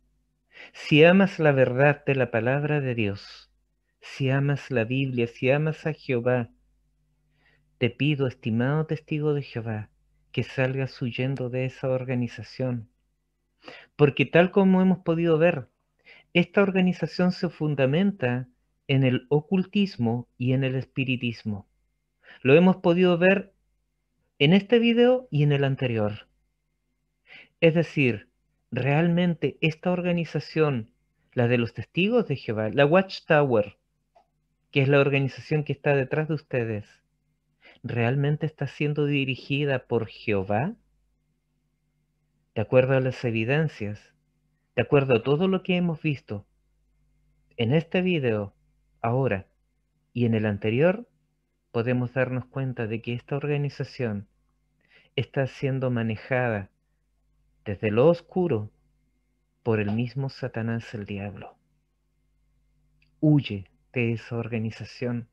Speaker 1: si amas la verdad de la palabra de Dios, si amas la Biblia, si amas a Jehová, te pido, estimado testigo de Jehová, que salgas huyendo de esa organización. Porque tal como hemos podido ver, esta organización se fundamenta en el ocultismo y en el espiritismo. Lo hemos podido ver en este video y en el anterior. Es decir, realmente esta organización, la de los testigos de Jehová, la Watchtower, que es la organización que está detrás de ustedes, realmente está siendo dirigida por Jehová? De acuerdo a las evidencias, de acuerdo a todo lo que hemos visto en este video, ahora y en el anterior, podemos darnos cuenta de que esta organización está siendo manejada desde lo oscuro por el mismo Satanás el diablo. Huye de esa organización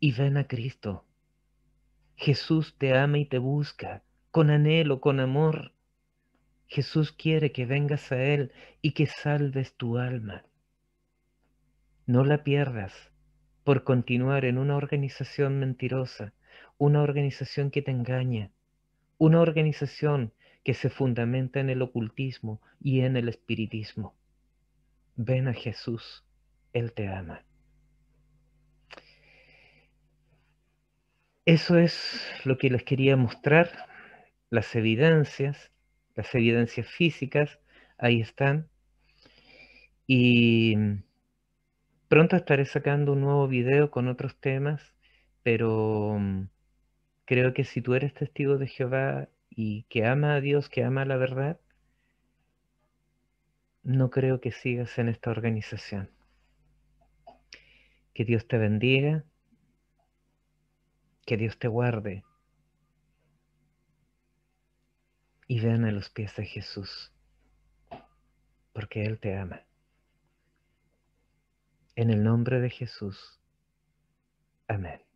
Speaker 1: y ven a Cristo. Jesús te ama y te busca con anhelo, con amor. Jesús quiere que vengas a Él y que salves tu alma. No la pierdas por continuar en una organización mentirosa, una organización que te engaña, una organización que se fundamenta en el ocultismo y en el espiritismo. Ven a Jesús, Él te ama. Eso es lo que les quería mostrar, las evidencias las evidencias físicas ahí están. Y mm, pronto estaré sacando un nuevo video con otros temas, pero mm, creo que si tú eres testigo de Jehová y que ama a Dios, que ama la verdad, no creo que sigas en esta organización. Que Dios te bendiga, que Dios te guarde. y ven a los pies de Jesús, porque Él te ama. En el nombre de Jesús. Amén.